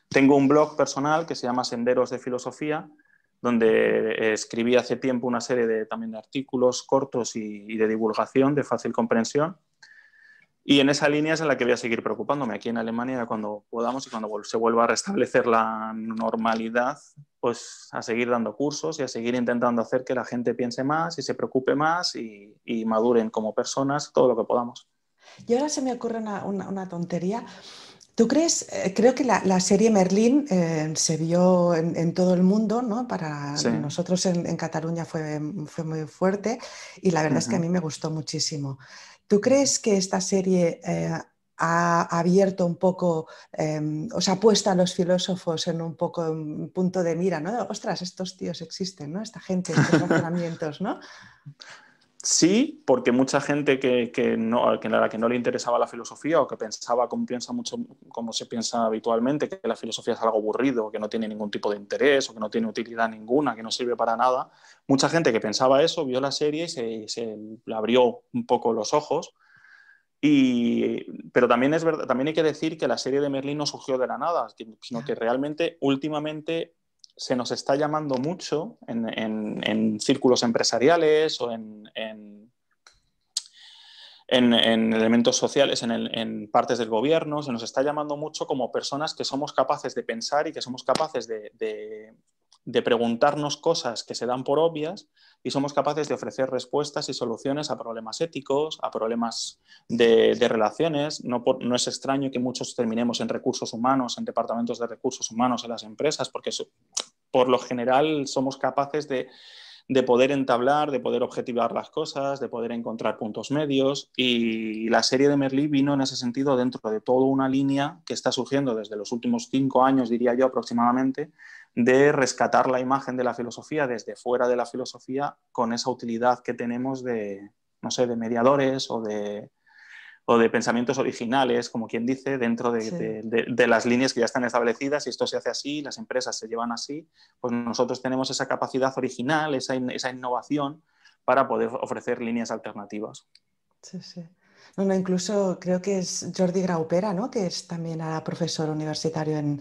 Speaker 2: Tengo un blog personal que se llama Senderos de Filosofía, donde escribí hace tiempo una serie de, también de artículos cortos y de divulgación de fácil comprensión. Y en esa línea es en la que voy a seguir preocupándome aquí en Alemania cuando podamos y cuando se vuelva a restablecer la normalidad, pues a seguir dando cursos y a seguir intentando hacer que la gente piense más y se preocupe más y, maduren como personas todo lo que podamos.
Speaker 1: Y ahora se me ocurre una, tontería. ¿Tú crees? Eh, creo que la, serie Merlín eh, se vio en, todo el mundo, ¿no? Para nosotros en, Cataluña fue, fue, muy fuerte y la verdad es que a mí me gustó muchísimo. ¿Tú crees que esta serie eh, ha abierto un poco, em, o os ha puesto a los filósofos en un poco un mm, punto de mira, ¿no? Ostras, estos tíos existen, ¿no? Esta gente, estos razonamientos, ¿no?
Speaker 2: Sí, porque mucha gente que, no, a la que no le interesaba la filosofía o que pensaba como, piensa mucho, como se piensa habitualmente, que la filosofía es algo aburrido, que no tiene ningún tipo de interés o que no tiene utilidad ninguna, que no sirve para nada, mucha gente que pensaba eso vio la serie y se, le abrió un poco los ojos. pero también, es verdad, también hay que decir que la serie de Merlín no surgió de la nada, sino que realmente últimamente se nos está llamando mucho en, círculos empresariales o en, elementos sociales, en, partes del gobierno, se nos está llamando mucho como personas que somos capaces de pensar y que somos capaces de, preguntarnos cosas que se dan por obvias, y somos capaces de ofrecer respuestas y soluciones a problemas éticos, a problemas de, relaciones. No, es extraño que muchos terminemos en recursos humanos, en departamentos de recursos humanos, en las empresas, porque por lo general somos capaces de, de, poder entablar, de poder objetivar las cosas, de poder encontrar puntos medios. Y la serie de Merlí vino en ese sentido dentro de toda una línea que está surgiendo desde los últimos cinco años, diría yo aproximadamente, de rescatar la imagen de la filosofía desde fuera de la filosofía con esa utilidad que tenemos de, no sé, de mediadores o de, o de pensamientos originales, como quien dice, dentro de, las líneas que ya están establecidas, y esto se hace así, las empresas se llevan así, pues nosotros tenemos esa capacidad original, esa, esa innovación para poder ofrecer líneas alternativas.
Speaker 1: Sí, sí. No, incluso creo que es Jordi Graupera, ¿no? que es también profesor universitario en,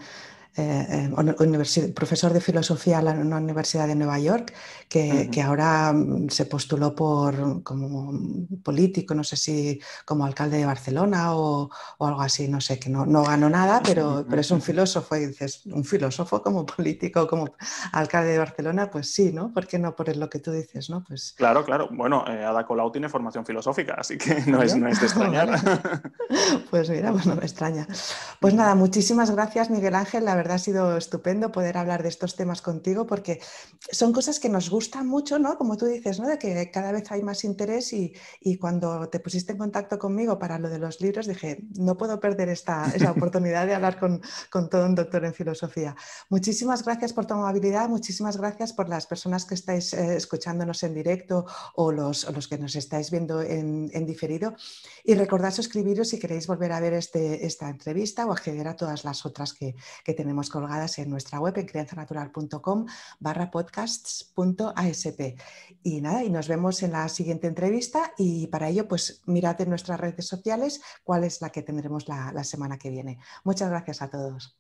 Speaker 1: eh, eh, profesor de filosofía en la Universidad de Nueva York, que, ahora mm, se postuló por como político, no sé si como alcalde de Barcelona o, algo así, no sé, que no, no ganó nada, pero, pero, es un filósofo y dices, un filósofo como político, como alcalde de Barcelona, pues sí, ¿no? ¿Por qué no por lo que tú dices, no? Pues...
Speaker 2: Claro, claro. Bueno, eh, Ada Colau tiene formación filosófica, así que no, es, no de extrañar.
Speaker 1: Pues mira, pues no me extraña. Pues nada, muchísimas gracias, Miguel Ángel. La verdad ha sido estupendo poder hablar de estos temas contigo porque son cosas que nos gustan mucho, ¿no? Como tú dices, ¿no? De que cada vez hay más interés y, cuando te pusiste en contacto conmigo para lo de los libros dije, no puedo perder esta, oportunidad de hablar con, todo un doctor en filosofía. Muchísimas gracias por tu amabilidad, muchísimas gracias por las personas que estáis eh, escuchándonos en directo o los, que nos estáis viendo en, diferido. Y recordad suscribiros si queréis volver a ver este, esta entrevista o acceder a todas las otras que, que tenemos colgadas en nuestra web en crianzanatural.com barra podcasts.asp. Y nada, y nos vemos en la siguiente entrevista y para ello pues mirad en nuestras redes sociales cuál es la que tendremos la semana que viene. Muchas gracias a todos.